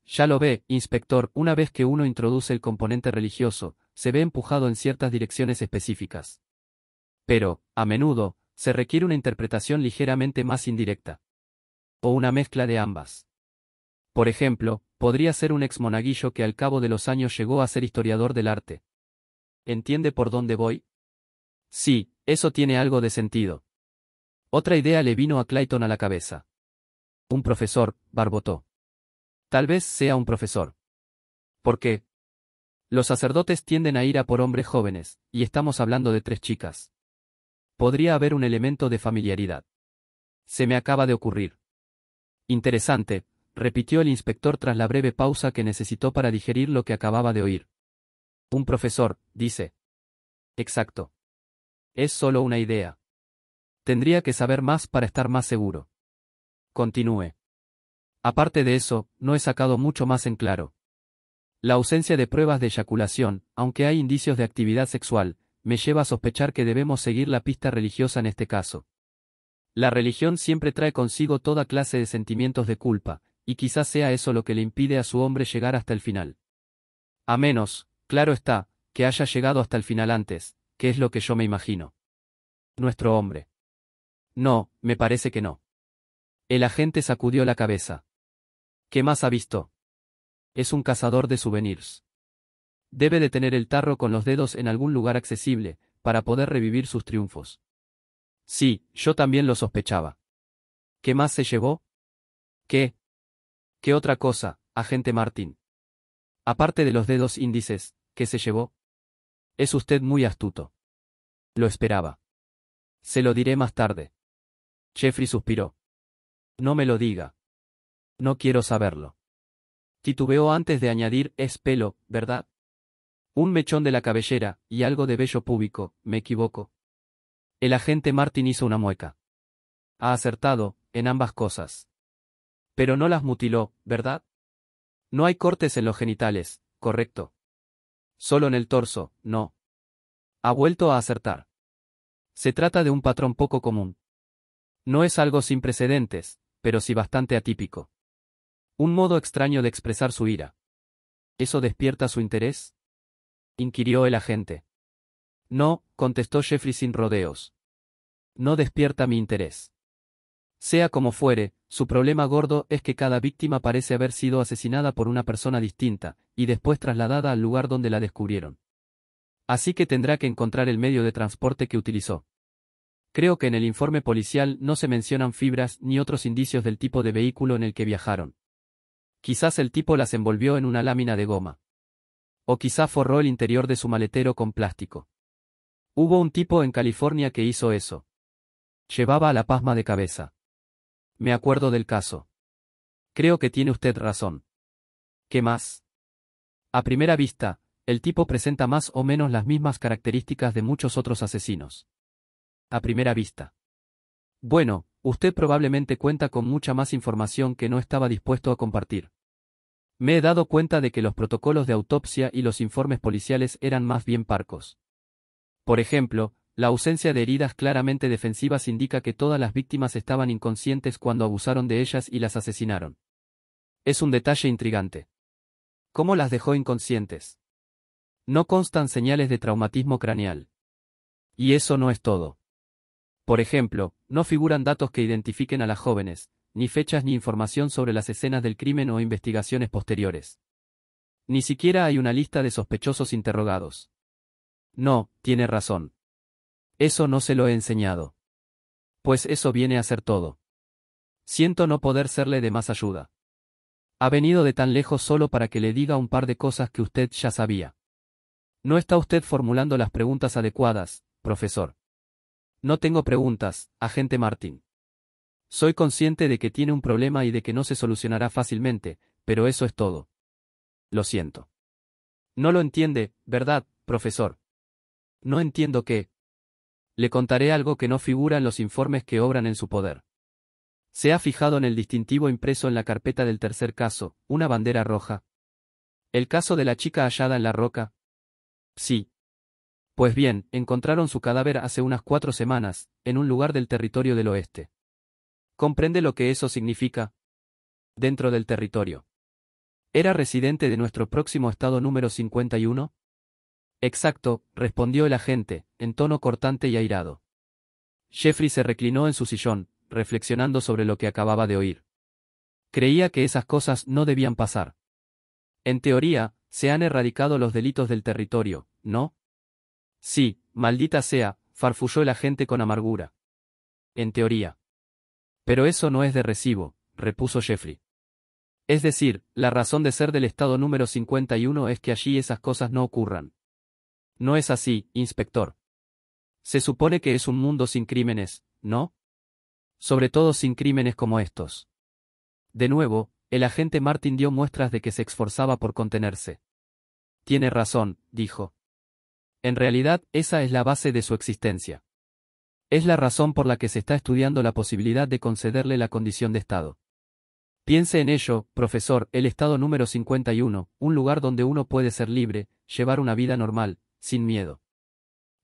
Ya lo ve, inspector, una vez que uno introduce el componente religioso, se ve empujado en ciertas direcciones específicas. Pero, a menudo, se requiere una interpretación ligeramente más indirecta. O una mezcla de ambas. Por ejemplo, podría ser un ex monaguillo que al cabo de los años llegó a ser historiador del arte. ¿Entiende por dónde voy? Sí, eso tiene algo de sentido. Otra idea le vino a Clayton a la cabeza. Un profesor, barbotó. Tal vez sea un profesor. ¿Por qué? Los sacerdotes tienden a ir a por hombres jóvenes, y estamos hablando de tres chicas. Podría haber un elemento de familiaridad. Se me acaba de ocurrir. Interesante, repitió el inspector tras la breve pausa que necesitó para digerir lo que acababa de oír. Un profesor, dice. Exacto. Es solo una idea. Tendría que saber más para estar más seguro. Continúe. Aparte de eso, no he sacado mucho más en claro. La ausencia de pruebas de eyaculación, aunque hay indicios de actividad sexual, me lleva a sospechar que debemos seguir la pista religiosa en este caso. La religión siempre trae consigo toda clase de sentimientos de culpa, y quizás sea eso lo que le impide a su hombre llegar hasta el final. A menos, claro está, que haya llegado hasta el final antes, que es lo que yo me imagino. Nuestro hombre. No, me parece que no. El agente sacudió la cabeza. ¿Qué más ha visto? Es un cazador de souvenirs. Debe de tener el tarro con los dedos en algún lugar accesible, para poder revivir sus triunfos. Sí, yo también lo sospechaba. ¿Qué más se llevó? ¿Qué? ¿Qué otra cosa, agente Martín? Aparte de los dedos índices, ¿qué se llevó? Es usted muy astuto. Lo esperaba. Se lo diré más tarde. Jeffrey suspiró. No me lo diga. No quiero saberlo. Titubeó antes de añadir, es pelo, ¿verdad? Un mechón de la cabellera, y algo de vello púbico, me equivoco. El agente Martin hizo una mueca. Ha acertado, en ambas cosas. Pero no las mutiló, ¿verdad? No hay cortes en los genitales, correcto. Solo en el torso, no. Ha vuelto a acertar. Se trata de un patrón poco común, no es algo sin precedentes, pero sí bastante atípico. Un modo extraño de expresar su ira. ¿Eso despierta su interés? inquirió el agente. No, contestó Jeffrey sin rodeos. No despierta mi interés. Sea como fuere, su problema gordo es que cada víctima parece haber sido asesinada por una persona distinta, y después trasladada al lugar donde la descubrieron. Así que tendrá que encontrar el medio de transporte que utilizó. Creo que en el informe policial no se mencionan fibras ni otros indicios del tipo de vehículo en el que viajaron. Quizás el tipo las envolvió en una lámina de goma. O quizá forró el interior de su maletero con plástico. Hubo un tipo en California que hizo eso. Llevaba a la pasma de cabeza. Me acuerdo del caso. Creo que tiene usted razón. ¿Qué más? A primera vista, el tipo presenta más o menos las mismas características de muchos otros asesinos a primera vista. Bueno, usted probablemente cuenta con mucha más información que no estaba dispuesto a compartir. Me he dado cuenta de que los protocolos de autopsia y los informes policiales eran más bien parcos. Por ejemplo, la ausencia de heridas claramente defensivas indica que todas las víctimas estaban inconscientes cuando abusaron de ellas y las asesinaron. Es un detalle intrigante. ¿Cómo las dejó inconscientes? No constan señales de traumatismo craneal. Y eso no es todo. Por ejemplo, no figuran datos que identifiquen a las jóvenes, ni fechas ni información sobre las escenas del crimen o investigaciones posteriores. Ni siquiera hay una lista de sospechosos interrogados. No, tiene razón. Eso no se lo he enseñado. Pues eso viene a ser todo. Siento no poder serle de más ayuda. Ha venido de tan lejos solo para que le diga un par de cosas que usted ya sabía. No está usted formulando las preguntas adecuadas, profesor. No tengo preguntas, agente Martin. Soy consciente de que tiene un problema y de que no se solucionará fácilmente, pero eso es todo. Lo siento. No lo entiende, ¿verdad, profesor? No entiendo qué. Le contaré algo que no figura en los informes que obran en su poder. Se ha fijado en el distintivo impreso en la carpeta del tercer caso, una bandera roja. ¿El caso de la chica hallada en la roca? Sí, pues bien, encontraron su cadáver hace unas cuatro semanas, en un lugar del territorio del oeste. ¿Comprende lo que eso significa? Dentro del territorio. ¿Era residente de nuestro próximo estado número 51? Exacto, respondió el agente, en tono cortante y airado. Jeffrey se reclinó en su sillón, reflexionando sobre lo que acababa de oír. Creía que esas cosas no debían pasar. En teoría, se han erradicado los delitos del territorio, ¿no? Sí, maldita sea, farfulló el agente con amargura. En teoría. Pero eso no es de recibo, repuso Jeffrey. Es decir, la razón de ser del Estado número 51 es que allí esas cosas no ocurran. No es así, inspector. Se supone que es un mundo sin crímenes, ¿no? Sobre todo sin crímenes como estos. De nuevo, el agente Martin dio muestras de que se esforzaba por contenerse. Tiene razón, dijo. En realidad, esa es la base de su existencia. Es la razón por la que se está estudiando la posibilidad de concederle la condición de Estado. Piense en ello, profesor, el Estado número 51, un lugar donde uno puede ser libre, llevar una vida normal, sin miedo.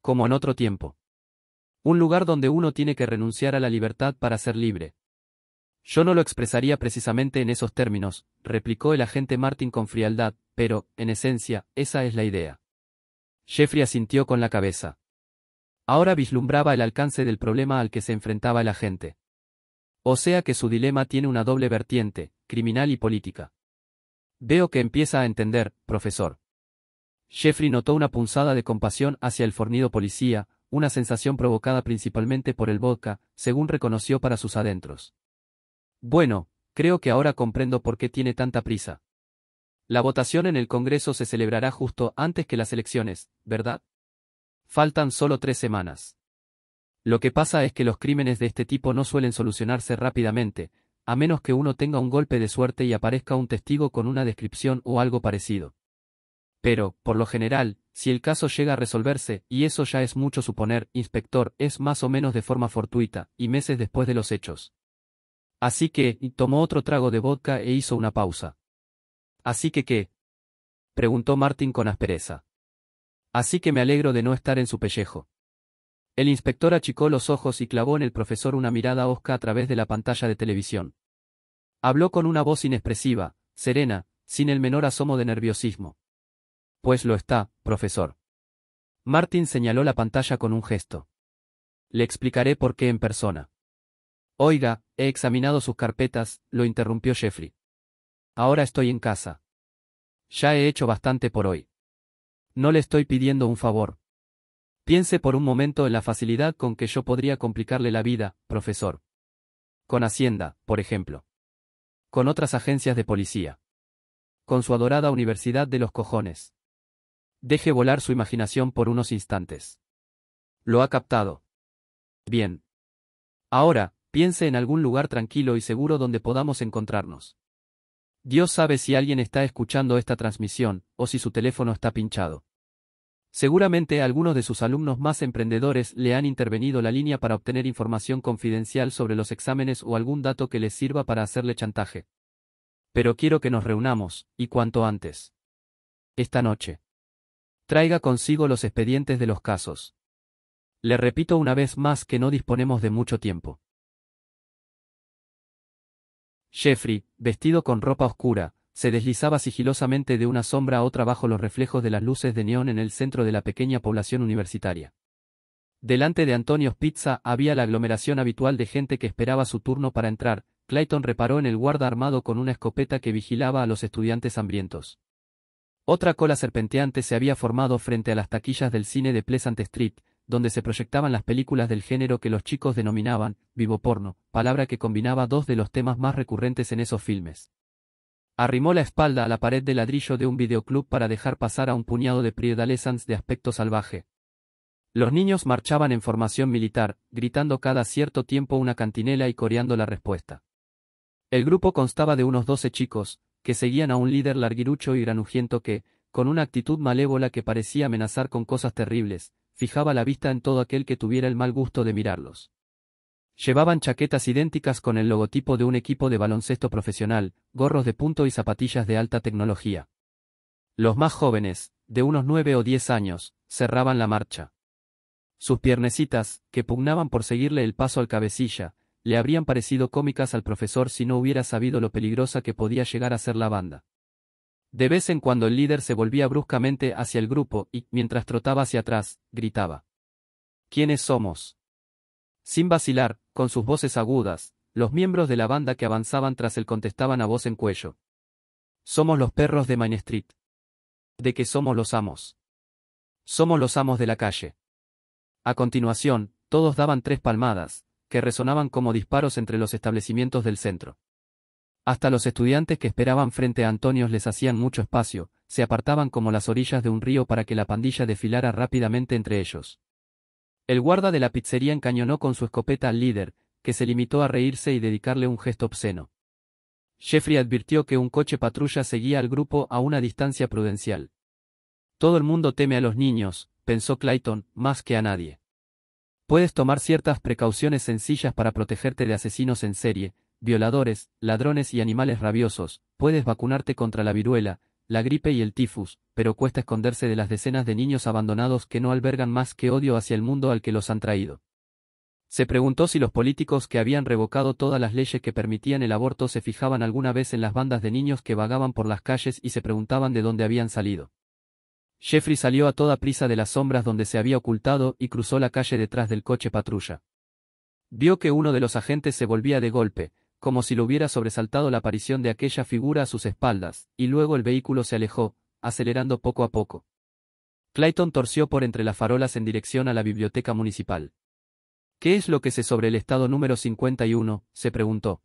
Como en otro tiempo. Un lugar donde uno tiene que renunciar a la libertad para ser libre. Yo no lo expresaría precisamente en esos términos, replicó el agente Martin con frialdad, pero, en esencia, esa es la idea. Jeffrey asintió con la cabeza. Ahora vislumbraba el alcance del problema al que se enfrentaba el agente. O sea que su dilema tiene una doble vertiente, criminal y política. Veo que empieza a entender, profesor. Jeffrey notó una punzada de compasión hacia el fornido policía, una sensación provocada principalmente por el vodka, según reconoció para sus adentros. Bueno, creo que ahora comprendo por qué tiene tanta prisa. La votación en el Congreso se celebrará justo antes que las elecciones, ¿verdad? Faltan solo tres semanas. Lo que pasa es que los crímenes de este tipo no suelen solucionarse rápidamente, a menos que uno tenga un golpe de suerte y aparezca un testigo con una descripción o algo parecido. Pero, por lo general, si el caso llega a resolverse, y eso ya es mucho suponer, inspector, es más o menos de forma fortuita, y meses después de los hechos. Así que, tomó otro trago de vodka e hizo una pausa. Así que qué? preguntó Martin con aspereza. Así que me alegro de no estar en su pellejo. El inspector achicó los ojos y clavó en el profesor una mirada osca a través de la pantalla de televisión. Habló con una voz inexpresiva, serena, sin el menor asomo de nerviosismo. Pues lo está, profesor. Martin señaló la pantalla con un gesto. Le explicaré por qué en persona. Oiga, he examinado sus carpetas, lo interrumpió Jeffrey. Ahora estoy en casa. Ya he hecho bastante por hoy. No le estoy pidiendo un favor. Piense por un momento en la facilidad con que yo podría complicarle la vida, profesor. Con Hacienda, por ejemplo. Con otras agencias de policía. Con su adorada Universidad de los Cojones. Deje volar su imaginación por unos instantes. Lo ha captado. Bien. Ahora, piense en algún lugar tranquilo y seguro donde podamos encontrarnos. Dios sabe si alguien está escuchando esta transmisión, o si su teléfono está pinchado. Seguramente algunos de sus alumnos más emprendedores le han intervenido la línea para obtener información confidencial sobre los exámenes o algún dato que les sirva para hacerle chantaje. Pero quiero que nos reunamos, y cuanto antes. Esta noche. Traiga consigo los expedientes de los casos. Le repito una vez más que no disponemos de mucho tiempo. Jeffrey, vestido con ropa oscura, se deslizaba sigilosamente de una sombra a otra bajo los reflejos de las luces de neón en el centro de la pequeña población universitaria. Delante de Antonio's Pizza había la aglomeración habitual de gente que esperaba su turno para entrar, Clayton reparó en el guarda armado con una escopeta que vigilaba a los estudiantes hambrientos. Otra cola serpenteante se había formado frente a las taquillas del cine de Pleasant Street, donde se proyectaban las películas del género que los chicos denominaban vivo porno, palabra que combinaba dos de los temas más recurrentes en esos filmes. Arrimó la espalda a la pared de ladrillo de un videoclub para dejar pasar a un puñado de priedalesans de aspecto salvaje. Los niños marchaban en formación militar, gritando cada cierto tiempo una cantinela y coreando la respuesta. El grupo constaba de unos doce chicos, que seguían a un líder larguirucho y granujiento que, con una actitud malévola que parecía amenazar con cosas terribles, fijaba la vista en todo aquel que tuviera el mal gusto de mirarlos. Llevaban chaquetas idénticas con el logotipo de un equipo de baloncesto profesional, gorros de punto y zapatillas de alta tecnología. Los más jóvenes, de unos nueve o diez años, cerraban la marcha. Sus piernecitas, que pugnaban por seguirle el paso al cabecilla, le habrían parecido cómicas al profesor si no hubiera sabido lo peligrosa que podía llegar a ser la banda. De vez en cuando el líder se volvía bruscamente hacia el grupo y, mientras trotaba hacia atrás, gritaba. ¿Quiénes somos? Sin vacilar, con sus voces agudas, los miembros de la banda que avanzaban tras él contestaban a voz en cuello. Somos los perros de Main Street. De que somos los amos. Somos los amos de la calle. A continuación, todos daban tres palmadas, que resonaban como disparos entre los establecimientos del centro. Hasta los estudiantes que esperaban frente a Antonios les hacían mucho espacio, se apartaban como las orillas de un río para que la pandilla desfilara rápidamente entre ellos. El guarda de la pizzería encañonó con su escopeta al líder, que se limitó a reírse y dedicarle un gesto obsceno. Jeffrey advirtió que un coche patrulla seguía al grupo a una distancia prudencial. Todo el mundo teme a los niños, pensó Clayton, más que a nadie. Puedes tomar ciertas precauciones sencillas para protegerte de asesinos en serie, violadores, ladrones y animales rabiosos, puedes vacunarte contra la viruela, la gripe y el tifus, pero cuesta esconderse de las decenas de niños abandonados que no albergan más que odio hacia el mundo al que los han traído. Se preguntó si los políticos que habían revocado todas las leyes que permitían el aborto se fijaban alguna vez en las bandas de niños que vagaban por las calles y se preguntaban de dónde habían salido. Jeffrey salió a toda prisa de las sombras donde se había ocultado y cruzó la calle detrás del coche patrulla. Vio que uno de los agentes se volvía de golpe, como si lo hubiera sobresaltado la aparición de aquella figura a sus espaldas, y luego el vehículo se alejó, acelerando poco a poco. Clayton torció por entre las farolas en dirección a la biblioteca municipal. ¿Qué es lo que sé sobre el estado número 51? se preguntó.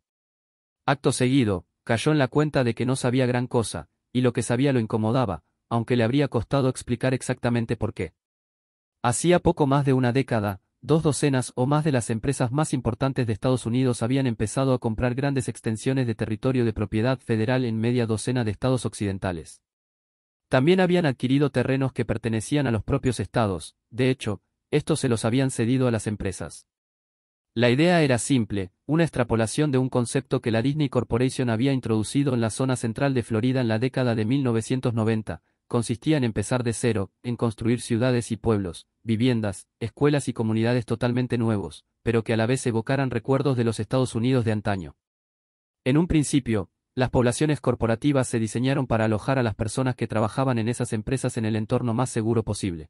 Acto seguido, cayó en la cuenta de que no sabía gran cosa, y lo que sabía lo incomodaba, aunque le habría costado explicar exactamente por qué. Hacía poco más de una década, dos docenas o más de las empresas más importantes de Estados Unidos habían empezado a comprar grandes extensiones de territorio de propiedad federal en media docena de estados occidentales. También habían adquirido terrenos que pertenecían a los propios estados, de hecho, estos se los habían cedido a las empresas. La idea era simple, una extrapolación de un concepto que la Disney Corporation había introducido en la zona central de Florida en la década de 1990, consistía en empezar de cero, en construir ciudades y pueblos, viviendas, escuelas y comunidades totalmente nuevos, pero que a la vez evocaran recuerdos de los Estados Unidos de antaño. En un principio, las poblaciones corporativas se diseñaron para alojar a las personas que trabajaban en esas empresas en el entorno más seguro posible.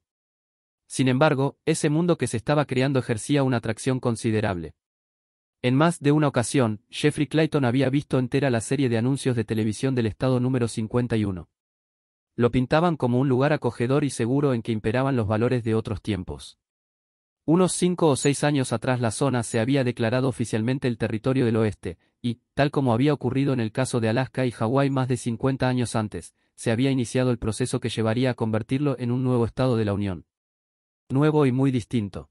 Sin embargo, ese mundo que se estaba creando ejercía una atracción considerable. En más de una ocasión, Jeffrey Clayton había visto entera la serie de anuncios de televisión del Estado número 51. Lo pintaban como un lugar acogedor y seguro en que imperaban los valores de otros tiempos. Unos cinco o seis años atrás la zona se había declarado oficialmente el territorio del oeste, y, tal como había ocurrido en el caso de Alaska y Hawái más de 50 años antes, se había iniciado el proceso que llevaría a convertirlo en un nuevo estado de la Unión. Nuevo y muy distinto.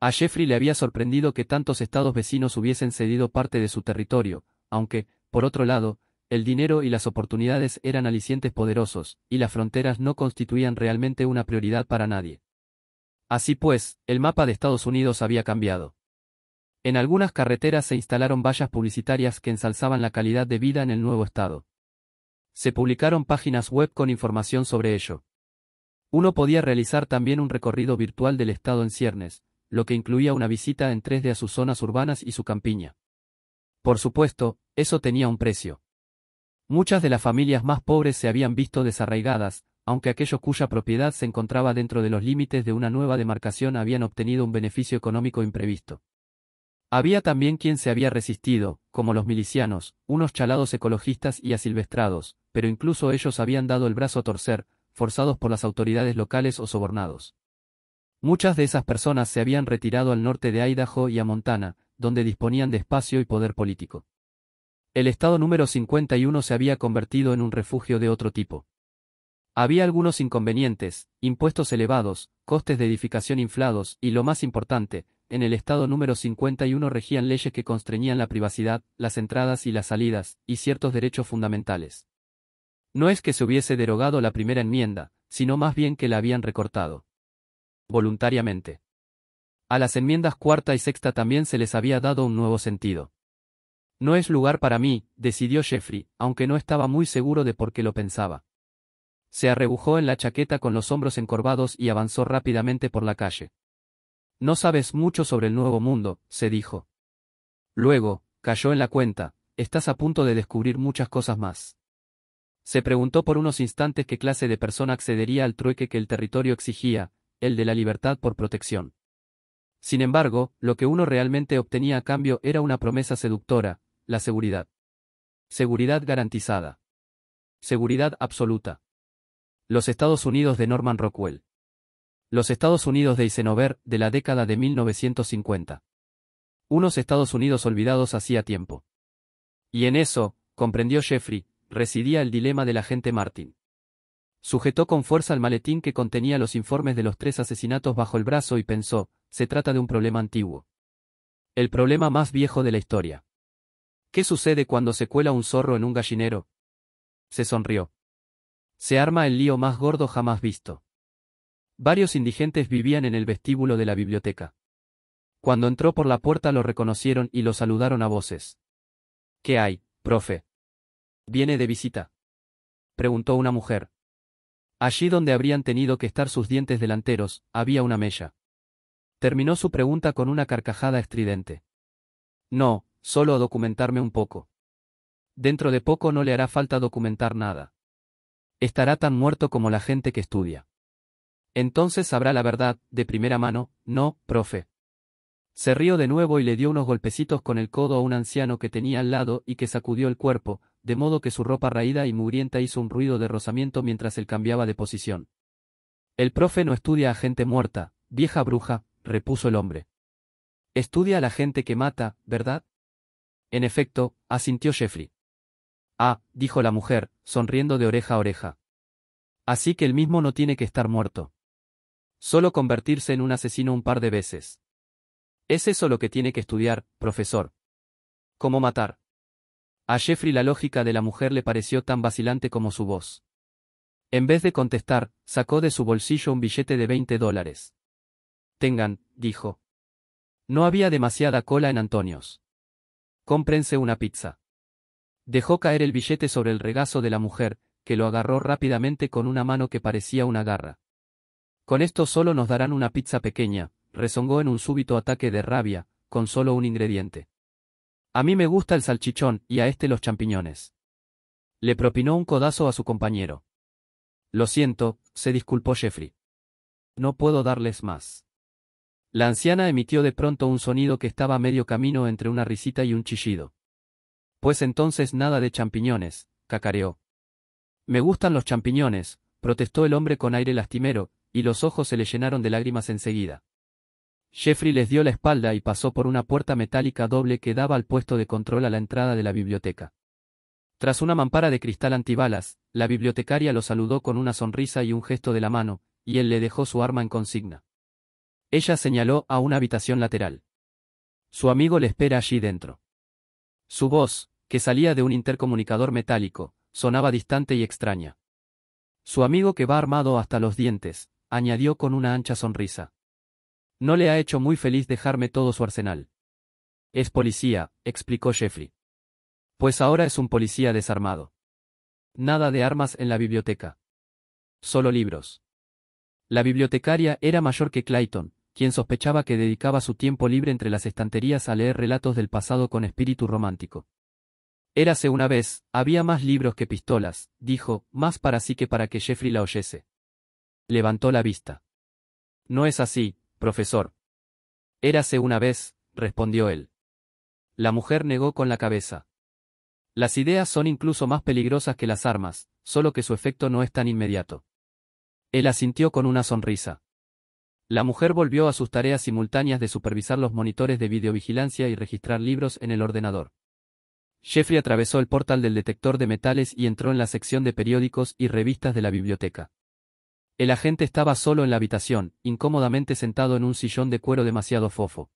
A Jeffrey le había sorprendido que tantos estados vecinos hubiesen cedido parte de su territorio, aunque, por otro lado, el dinero y las oportunidades eran alicientes poderosos, y las fronteras no constituían realmente una prioridad para nadie. Así pues, el mapa de Estados Unidos había cambiado. En algunas carreteras se instalaron vallas publicitarias que ensalzaban la calidad de vida en el nuevo estado. Se publicaron páginas web con información sobre ello. Uno podía realizar también un recorrido virtual del estado en ciernes, lo que incluía una visita en 3D a sus zonas urbanas y su campiña. Por supuesto, eso tenía un precio. Muchas de las familias más pobres se habían visto desarraigadas, aunque aquellos cuya propiedad se encontraba dentro de los límites de una nueva demarcación habían obtenido un beneficio económico imprevisto. Había también quien se había resistido, como los milicianos, unos chalados ecologistas y asilvestrados, pero incluso ellos habían dado el brazo a torcer, forzados por las autoridades locales o sobornados. Muchas de esas personas se habían retirado al norte de Idaho y a Montana, donde disponían de espacio y poder político. El estado número 51 se había convertido en un refugio de otro tipo. Había algunos inconvenientes, impuestos elevados, costes de edificación inflados y lo más importante, en el estado número 51 regían leyes que constreñían la privacidad, las entradas y las salidas, y ciertos derechos fundamentales. No es que se hubiese derogado la primera enmienda, sino más bien que la habían recortado. Voluntariamente. A las enmiendas cuarta y sexta también se les había dado un nuevo sentido. No es lugar para mí, decidió Jeffrey, aunque no estaba muy seguro de por qué lo pensaba. Se arrebujó en la chaqueta con los hombros encorvados y avanzó rápidamente por la calle. No sabes mucho sobre el nuevo mundo, se dijo. Luego, cayó en la cuenta, estás a punto de descubrir muchas cosas más. Se preguntó por unos instantes qué clase de persona accedería al trueque que el territorio exigía, el de la libertad por protección. Sin embargo, lo que uno realmente obtenía a cambio era una promesa seductora, la seguridad. Seguridad garantizada. Seguridad absoluta. Los Estados Unidos de Norman Rockwell. Los Estados Unidos de Eisenhower de la década de 1950. Unos Estados Unidos olvidados hacía tiempo. Y en eso, comprendió Jeffrey, residía el dilema del agente Martin. Sujetó con fuerza el maletín que contenía los informes de los tres asesinatos bajo el brazo y pensó, se trata de un problema antiguo. El problema más viejo de la historia. ¿Qué sucede cuando se cuela un zorro en un gallinero? Se sonrió. Se arma el lío más gordo jamás visto. Varios indigentes vivían en el vestíbulo de la biblioteca. Cuando entró por la puerta lo reconocieron y lo saludaron a voces. ¿Qué hay, profe? ¿Viene de visita? preguntó una mujer. Allí donde habrían tenido que estar sus dientes delanteros, había una mella. Terminó su pregunta con una carcajada estridente. No, solo a documentarme un poco. Dentro de poco no le hará falta documentar nada. Estará tan muerto como la gente que estudia. Entonces sabrá la verdad, de primera mano, no, profe. Se rió de nuevo y le dio unos golpecitos con el codo a un anciano que tenía al lado y que sacudió el cuerpo, de modo que su ropa raída y mugrienta hizo un ruido de rozamiento mientras él cambiaba de posición. El profe no estudia a gente muerta, vieja bruja, repuso el hombre. Estudia a la gente que mata, ¿verdad? En efecto, asintió Jeffrey. Ah, dijo la mujer, sonriendo de oreja a oreja. Así que el mismo no tiene que estar muerto. Solo convertirse en un asesino un par de veces. Es eso lo que tiene que estudiar, profesor. ¿Cómo matar? A Jeffrey la lógica de la mujer le pareció tan vacilante como su voz. En vez de contestar, sacó de su bolsillo un billete de 20 dólares. Tengan, dijo. No había demasiada cola en Antonios. Cómprense una pizza. Dejó caer el billete sobre el regazo de la mujer, que lo agarró rápidamente con una mano que parecía una garra. Con esto solo nos darán una pizza pequeña, rezongó en un súbito ataque de rabia, con solo un ingrediente. A mí me gusta el salchichón y a este los champiñones. Le propinó un codazo a su compañero. Lo siento, se disculpó Jeffrey. No puedo darles más. La anciana emitió de pronto un sonido que estaba a medio camino entre una risita y un chillido. Pues entonces nada de champiñones, cacareó. Me gustan los champiñones, protestó el hombre con aire lastimero, y los ojos se le llenaron de lágrimas enseguida. Jeffrey les dio la espalda y pasó por una puerta metálica doble que daba al puesto de control a la entrada de la biblioteca. Tras una mampara de cristal antibalas, la bibliotecaria lo saludó con una sonrisa y un gesto de la mano, y él le dejó su arma en consigna. Ella señaló a una habitación lateral. Su amigo le espera allí dentro. Su voz, que salía de un intercomunicador metálico, sonaba distante y extraña. Su amigo que va armado hasta los dientes, añadió con una ancha sonrisa. No le ha hecho muy feliz dejarme todo su arsenal. Es policía, explicó Jeffrey. Pues ahora es un policía desarmado. Nada de armas en la biblioteca. Solo libros. La bibliotecaria era mayor que Clayton, quien sospechaba que dedicaba su tiempo libre entre las estanterías a leer relatos del pasado con espíritu romántico. Érase una vez, había más libros que pistolas, dijo, más para sí que para que Jeffrey la oyese. Levantó la vista. No es así, profesor. Érase una vez, respondió él. La mujer negó con la cabeza. Las ideas son incluso más peligrosas que las armas, solo que su efecto no es tan inmediato. Él asintió con una sonrisa. La mujer volvió a sus tareas simultáneas de supervisar los monitores de videovigilancia y registrar libros en el ordenador. Jeffrey atravesó el portal del detector de metales y entró en la sección de periódicos y revistas de la biblioteca. El agente estaba solo en la habitación, incómodamente sentado en un sillón de cuero demasiado fofo.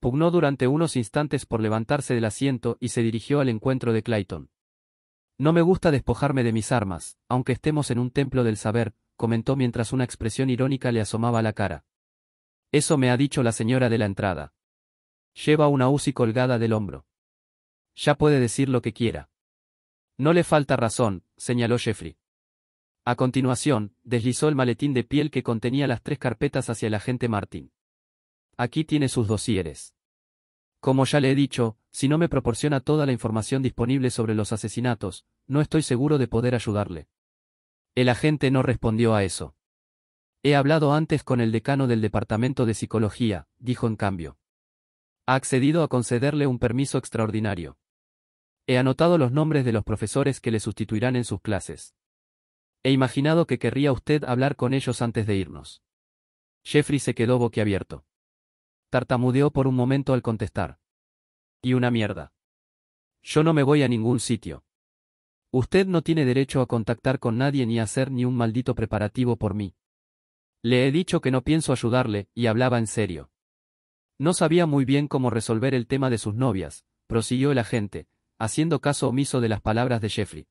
Pugnó durante unos instantes por levantarse del asiento y se dirigió al encuentro de Clayton. No me gusta despojarme de mis armas, aunque estemos en un templo del saber, comentó mientras una expresión irónica le asomaba a la cara. Eso me ha dicho la señora de la entrada. Lleva una UCI colgada del hombro. Ya puede decir lo que quiera. No le falta razón, señaló Jeffrey. A continuación, deslizó el maletín de piel que contenía las tres carpetas hacia el agente Martin. Aquí tiene sus dosieres. Como ya le he dicho, si no me proporciona toda la información disponible sobre los asesinatos, no estoy seguro de poder ayudarle. El agente no respondió a eso. He hablado antes con el decano del Departamento de Psicología, dijo en cambio. Ha accedido a concederle un permiso extraordinario. He anotado los nombres de los profesores que le sustituirán en sus clases. He imaginado que querría usted hablar con ellos antes de irnos. Jeffrey se quedó boquiabierto. Tartamudeó por un momento al contestar. Y una mierda. Yo no me voy a ningún sitio. Usted no tiene derecho a contactar con nadie ni a hacer ni un maldito preparativo por mí. Le he dicho que no pienso ayudarle, y hablaba en serio. No sabía muy bien cómo resolver el tema de sus novias, prosiguió el agente, haciendo caso omiso de las palabras de Jeffrey.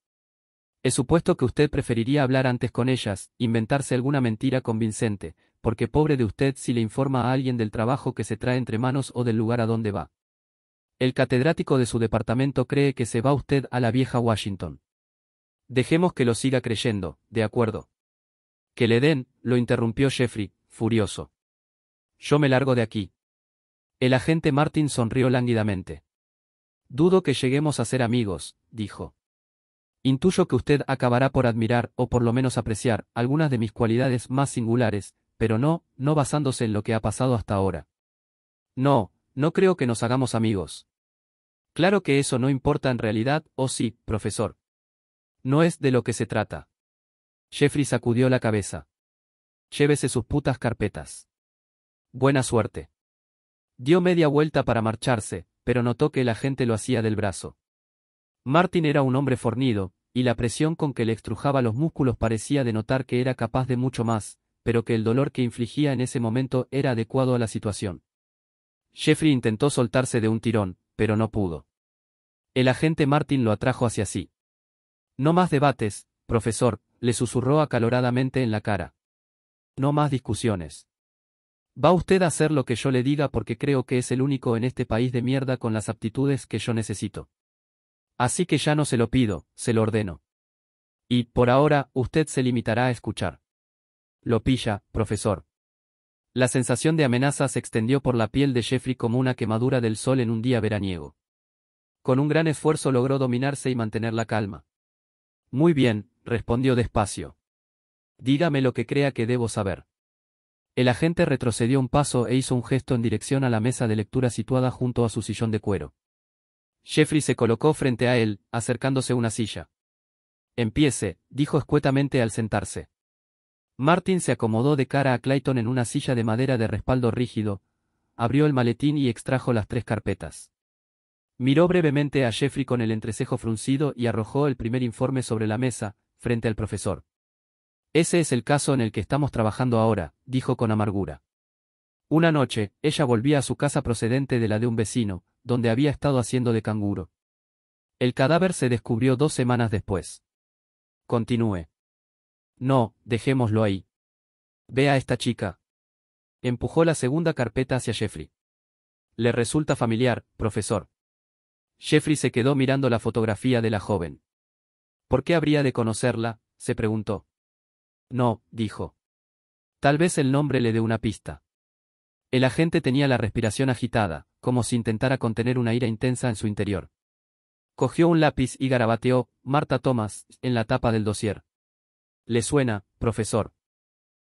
He supuesto que usted preferiría hablar antes con ellas, inventarse alguna mentira convincente, porque pobre de usted si le informa a alguien del trabajo que se trae entre manos o del lugar a donde va. El catedrático de su departamento cree que se va usted a la vieja Washington. Dejemos que lo siga creyendo, de acuerdo. Que le den, lo interrumpió Jeffrey, furioso. Yo me largo de aquí. El agente Martin sonrió lánguidamente. Dudo que lleguemos a ser amigos, dijo. Intuyo que usted acabará por admirar, o por lo menos apreciar, algunas de mis cualidades más singulares, pero no, no basándose en lo que ha pasado hasta ahora. No, no creo que nos hagamos amigos. Claro que eso no importa en realidad, o oh sí, profesor. No es de lo que se trata. Jeffrey sacudió la cabeza. Llévese sus putas carpetas. Buena suerte. Dio media vuelta para marcharse, pero notó que el agente lo hacía del brazo. Martin era un hombre fornido, y la presión con que le extrujaba los músculos parecía denotar que era capaz de mucho más, pero que el dolor que infligía en ese momento era adecuado a la situación. Jeffrey intentó soltarse de un tirón, pero no pudo. El agente Martin lo atrajo hacia sí. No más debates, profesor, le susurró acaloradamente en la cara. No más discusiones. Va usted a hacer lo que yo le diga porque creo que es el único en este país de mierda con las aptitudes que yo necesito. Así que ya no se lo pido, se lo ordeno. Y, por ahora, usted se limitará a escuchar. Lo pilla, profesor. La sensación de amenaza se extendió por la piel de Jeffrey como una quemadura del sol en un día veraniego. Con un gran esfuerzo logró dominarse y mantener la calma. Muy bien, respondió despacio. Dígame lo que crea que debo saber. El agente retrocedió un paso e hizo un gesto en dirección a la mesa de lectura situada junto a su sillón de cuero. Jeffrey se colocó frente a él, acercándose a una silla. Empiece, dijo escuetamente al sentarse. Martin se acomodó de cara a Clayton en una silla de madera de respaldo rígido, abrió el maletín y extrajo las tres carpetas. Miró brevemente a Jeffrey con el entrecejo fruncido y arrojó el primer informe sobre la mesa, frente al profesor. Ese es el caso en el que estamos trabajando ahora, dijo con amargura. Una noche, ella volvía a su casa procedente de la de un vecino, donde había estado haciendo de canguro. El cadáver se descubrió dos semanas después. Continúe. No, dejémoslo ahí. Ve a esta chica. Empujó la segunda carpeta hacia Jeffrey. Le resulta familiar, profesor. Jeffrey se quedó mirando la fotografía de la joven. ¿Por qué habría de conocerla? se preguntó. No, dijo. Tal vez el nombre le dé una pista. El agente tenía la respiración agitada, como si intentara contener una ira intensa en su interior. Cogió un lápiz y garabateó, Marta Thomas, en la tapa del dossier. Le suena, profesor.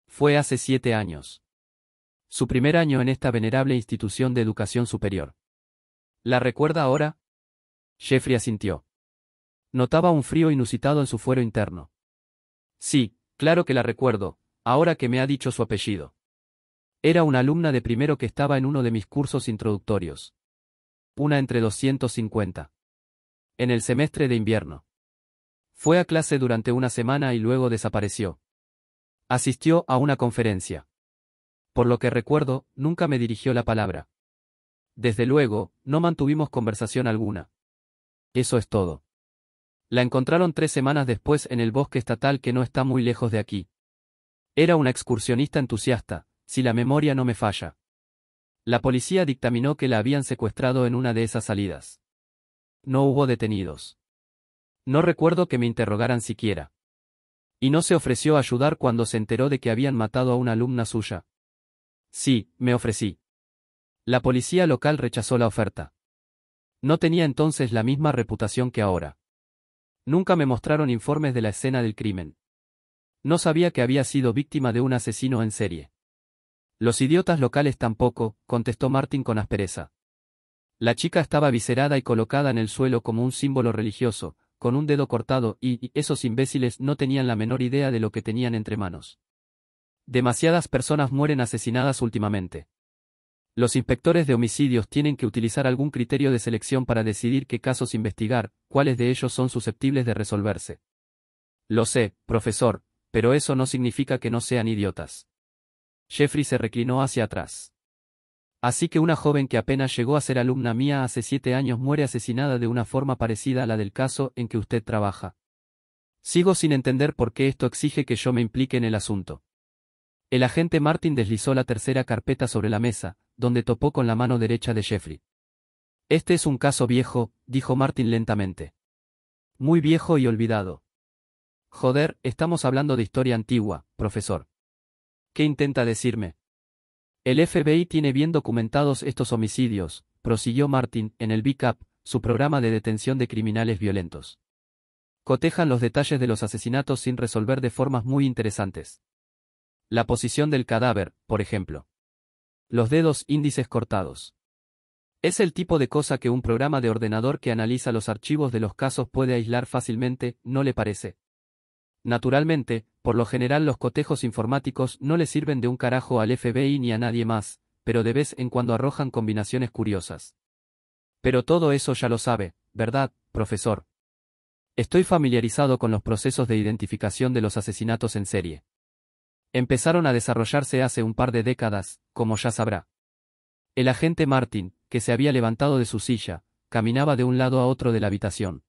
Fue hace siete años. Su primer año en esta venerable institución de educación superior. ¿La recuerda ahora? Jeffrey asintió. Notaba un frío inusitado en su fuero interno. Sí, claro que la recuerdo, ahora que me ha dicho su apellido. Era una alumna de primero que estaba en uno de mis cursos introductorios. Una entre 250. En el semestre de invierno. Fue a clase durante una semana y luego desapareció. Asistió a una conferencia. Por lo que recuerdo, nunca me dirigió la palabra. Desde luego, no mantuvimos conversación alguna. Eso es todo. La encontraron tres semanas después en el bosque estatal que no está muy lejos de aquí. Era una excursionista entusiasta, si la memoria no me falla. La policía dictaminó que la habían secuestrado en una de esas salidas. No hubo detenidos. No recuerdo que me interrogaran siquiera. Y no se ofreció a ayudar cuando se enteró de que habían matado a una alumna suya. Sí, me ofrecí. La policía local rechazó la oferta. No tenía entonces la misma reputación que ahora. Nunca me mostraron informes de la escena del crimen. No sabía que había sido víctima de un asesino en serie. Los idiotas locales tampoco, contestó Martin con aspereza. La chica estaba viscerada y colocada en el suelo como un símbolo religioso, con un dedo cortado, y esos imbéciles no tenían la menor idea de lo que tenían entre manos. Demasiadas personas mueren asesinadas últimamente. Los inspectores de homicidios tienen que utilizar algún criterio de selección para decidir qué casos investigar, cuáles de ellos son susceptibles de resolverse. Lo sé, profesor, pero eso no significa que no sean idiotas. Jeffrey se reclinó hacia atrás. Así que una joven que apenas llegó a ser alumna mía hace siete años muere asesinada de una forma parecida a la del caso en que usted trabaja. Sigo sin entender por qué esto exige que yo me implique en el asunto. El agente Martin deslizó la tercera carpeta sobre la mesa, donde topó con la mano derecha de Jeffrey. Este es un caso viejo, dijo Martin lentamente. Muy viejo y olvidado. Joder, estamos hablando de historia antigua, profesor. ¿Qué intenta decirme? El FBI tiene bien documentados estos homicidios, prosiguió Martin, en el BICAP, su programa de detención de criminales violentos. Cotejan los detalles de los asesinatos sin resolver de formas muy interesantes. La posición del cadáver, por ejemplo. Los dedos índices cortados. Es el tipo de cosa que un programa de ordenador que analiza los archivos de los casos puede aislar fácilmente, ¿no le parece? Naturalmente, por lo general los cotejos informáticos no le sirven de un carajo al FBI ni a nadie más, pero de vez en cuando arrojan combinaciones curiosas. Pero todo eso ya lo sabe, ¿verdad, profesor? Estoy familiarizado con los procesos de identificación de los asesinatos en serie empezaron a desarrollarse hace un par de décadas, como ya sabrá. El agente Martin, que se había levantado de su silla, caminaba de un lado a otro de la habitación.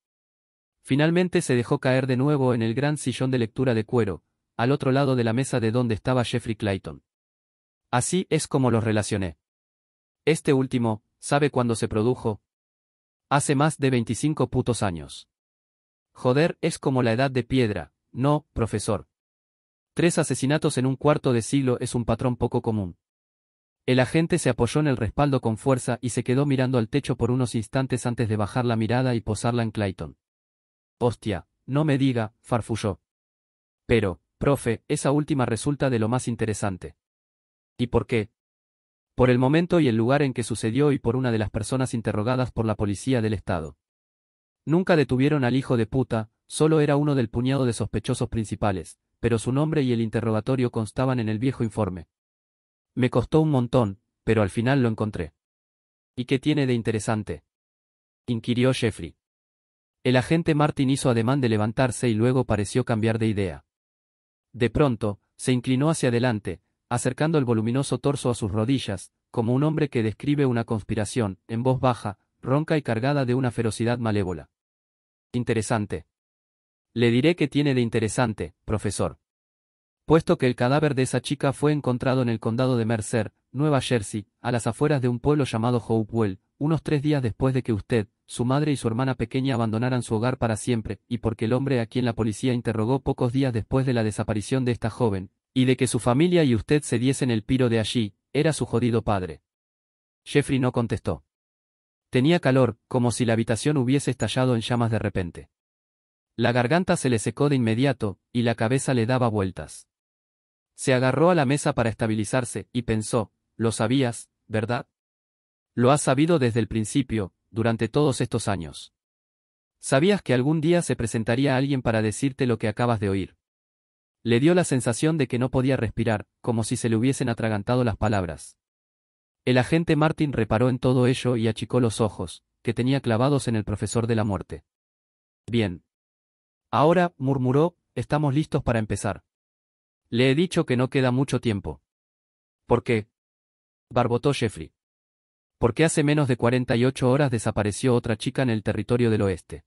Finalmente se dejó caer de nuevo en el gran sillón de lectura de cuero, al otro lado de la mesa de donde estaba Jeffrey Clayton. Así es como los relacioné. Este último, ¿sabe cuándo se produjo? Hace más de 25 putos años. Joder, es como la edad de piedra, no, profesor. Tres asesinatos en un cuarto de siglo es un patrón poco común. El agente se apoyó en el respaldo con fuerza y se quedó mirando al techo por unos instantes antes de bajar la mirada y posarla en Clayton. Hostia, no me diga, farfulló. Pero, profe, esa última resulta de lo más interesante. ¿Y por qué? Por el momento y el lugar en que sucedió y por una de las personas interrogadas por la policía del estado. Nunca detuvieron al hijo de puta, solo era uno del puñado de sospechosos principales, pero su nombre y el interrogatorio constaban en el viejo informe. Me costó un montón, pero al final lo encontré. ¿Y qué tiene de interesante? inquirió Jeffrey. El agente Martin hizo ademán de levantarse y luego pareció cambiar de idea. De pronto, se inclinó hacia adelante, acercando el voluminoso torso a sus rodillas, como un hombre que describe una conspiración, en voz baja, ronca y cargada de una ferocidad malévola. Interesante. Le diré que tiene de interesante, profesor. Puesto que el cadáver de esa chica fue encontrado en el condado de Mercer, Nueva Jersey, a las afueras de un pueblo llamado Hopewell, unos tres días después de que usted, su madre y su hermana pequeña abandonaran su hogar para siempre, y porque el hombre a quien la policía interrogó pocos días después de la desaparición de esta joven, y de que su familia y usted se diesen el piro de allí, era su jodido padre. Jeffrey no contestó. Tenía calor, como si la habitación hubiese estallado en llamas de repente. La garganta se le secó de inmediato, y la cabeza le daba vueltas. Se agarró a la mesa para estabilizarse, y pensó, lo sabías, ¿verdad? Lo has sabido desde el principio, durante todos estos años. Sabías que algún día se presentaría alguien para decirte lo que acabas de oír. Le dio la sensación de que no podía respirar, como si se le hubiesen atragantado las palabras. El agente Martin reparó en todo ello y achicó los ojos, que tenía clavados en el profesor de la muerte. Bien, Ahora, murmuró, estamos listos para empezar. Le he dicho que no queda mucho tiempo. ¿Por qué? barbotó Jeffrey. Porque hace menos de 48 horas desapareció otra chica en el territorio del oeste.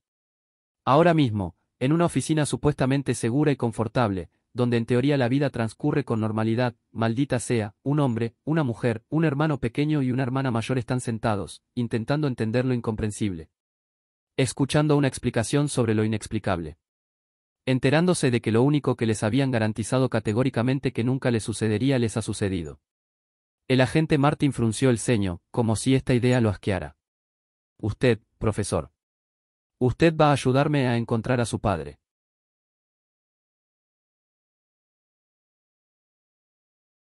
Ahora mismo, en una oficina supuestamente segura y confortable, donde en teoría la vida transcurre con normalidad, maldita sea, un hombre, una mujer, un hermano pequeño y una hermana mayor están sentados, intentando entender lo incomprensible. Escuchando una explicación sobre lo inexplicable enterándose de que lo único que les habían garantizado categóricamente que nunca les sucedería les ha sucedido. El agente Martin frunció el ceño, como si esta idea lo asqueara. Usted, profesor. Usted va a ayudarme a encontrar a su padre.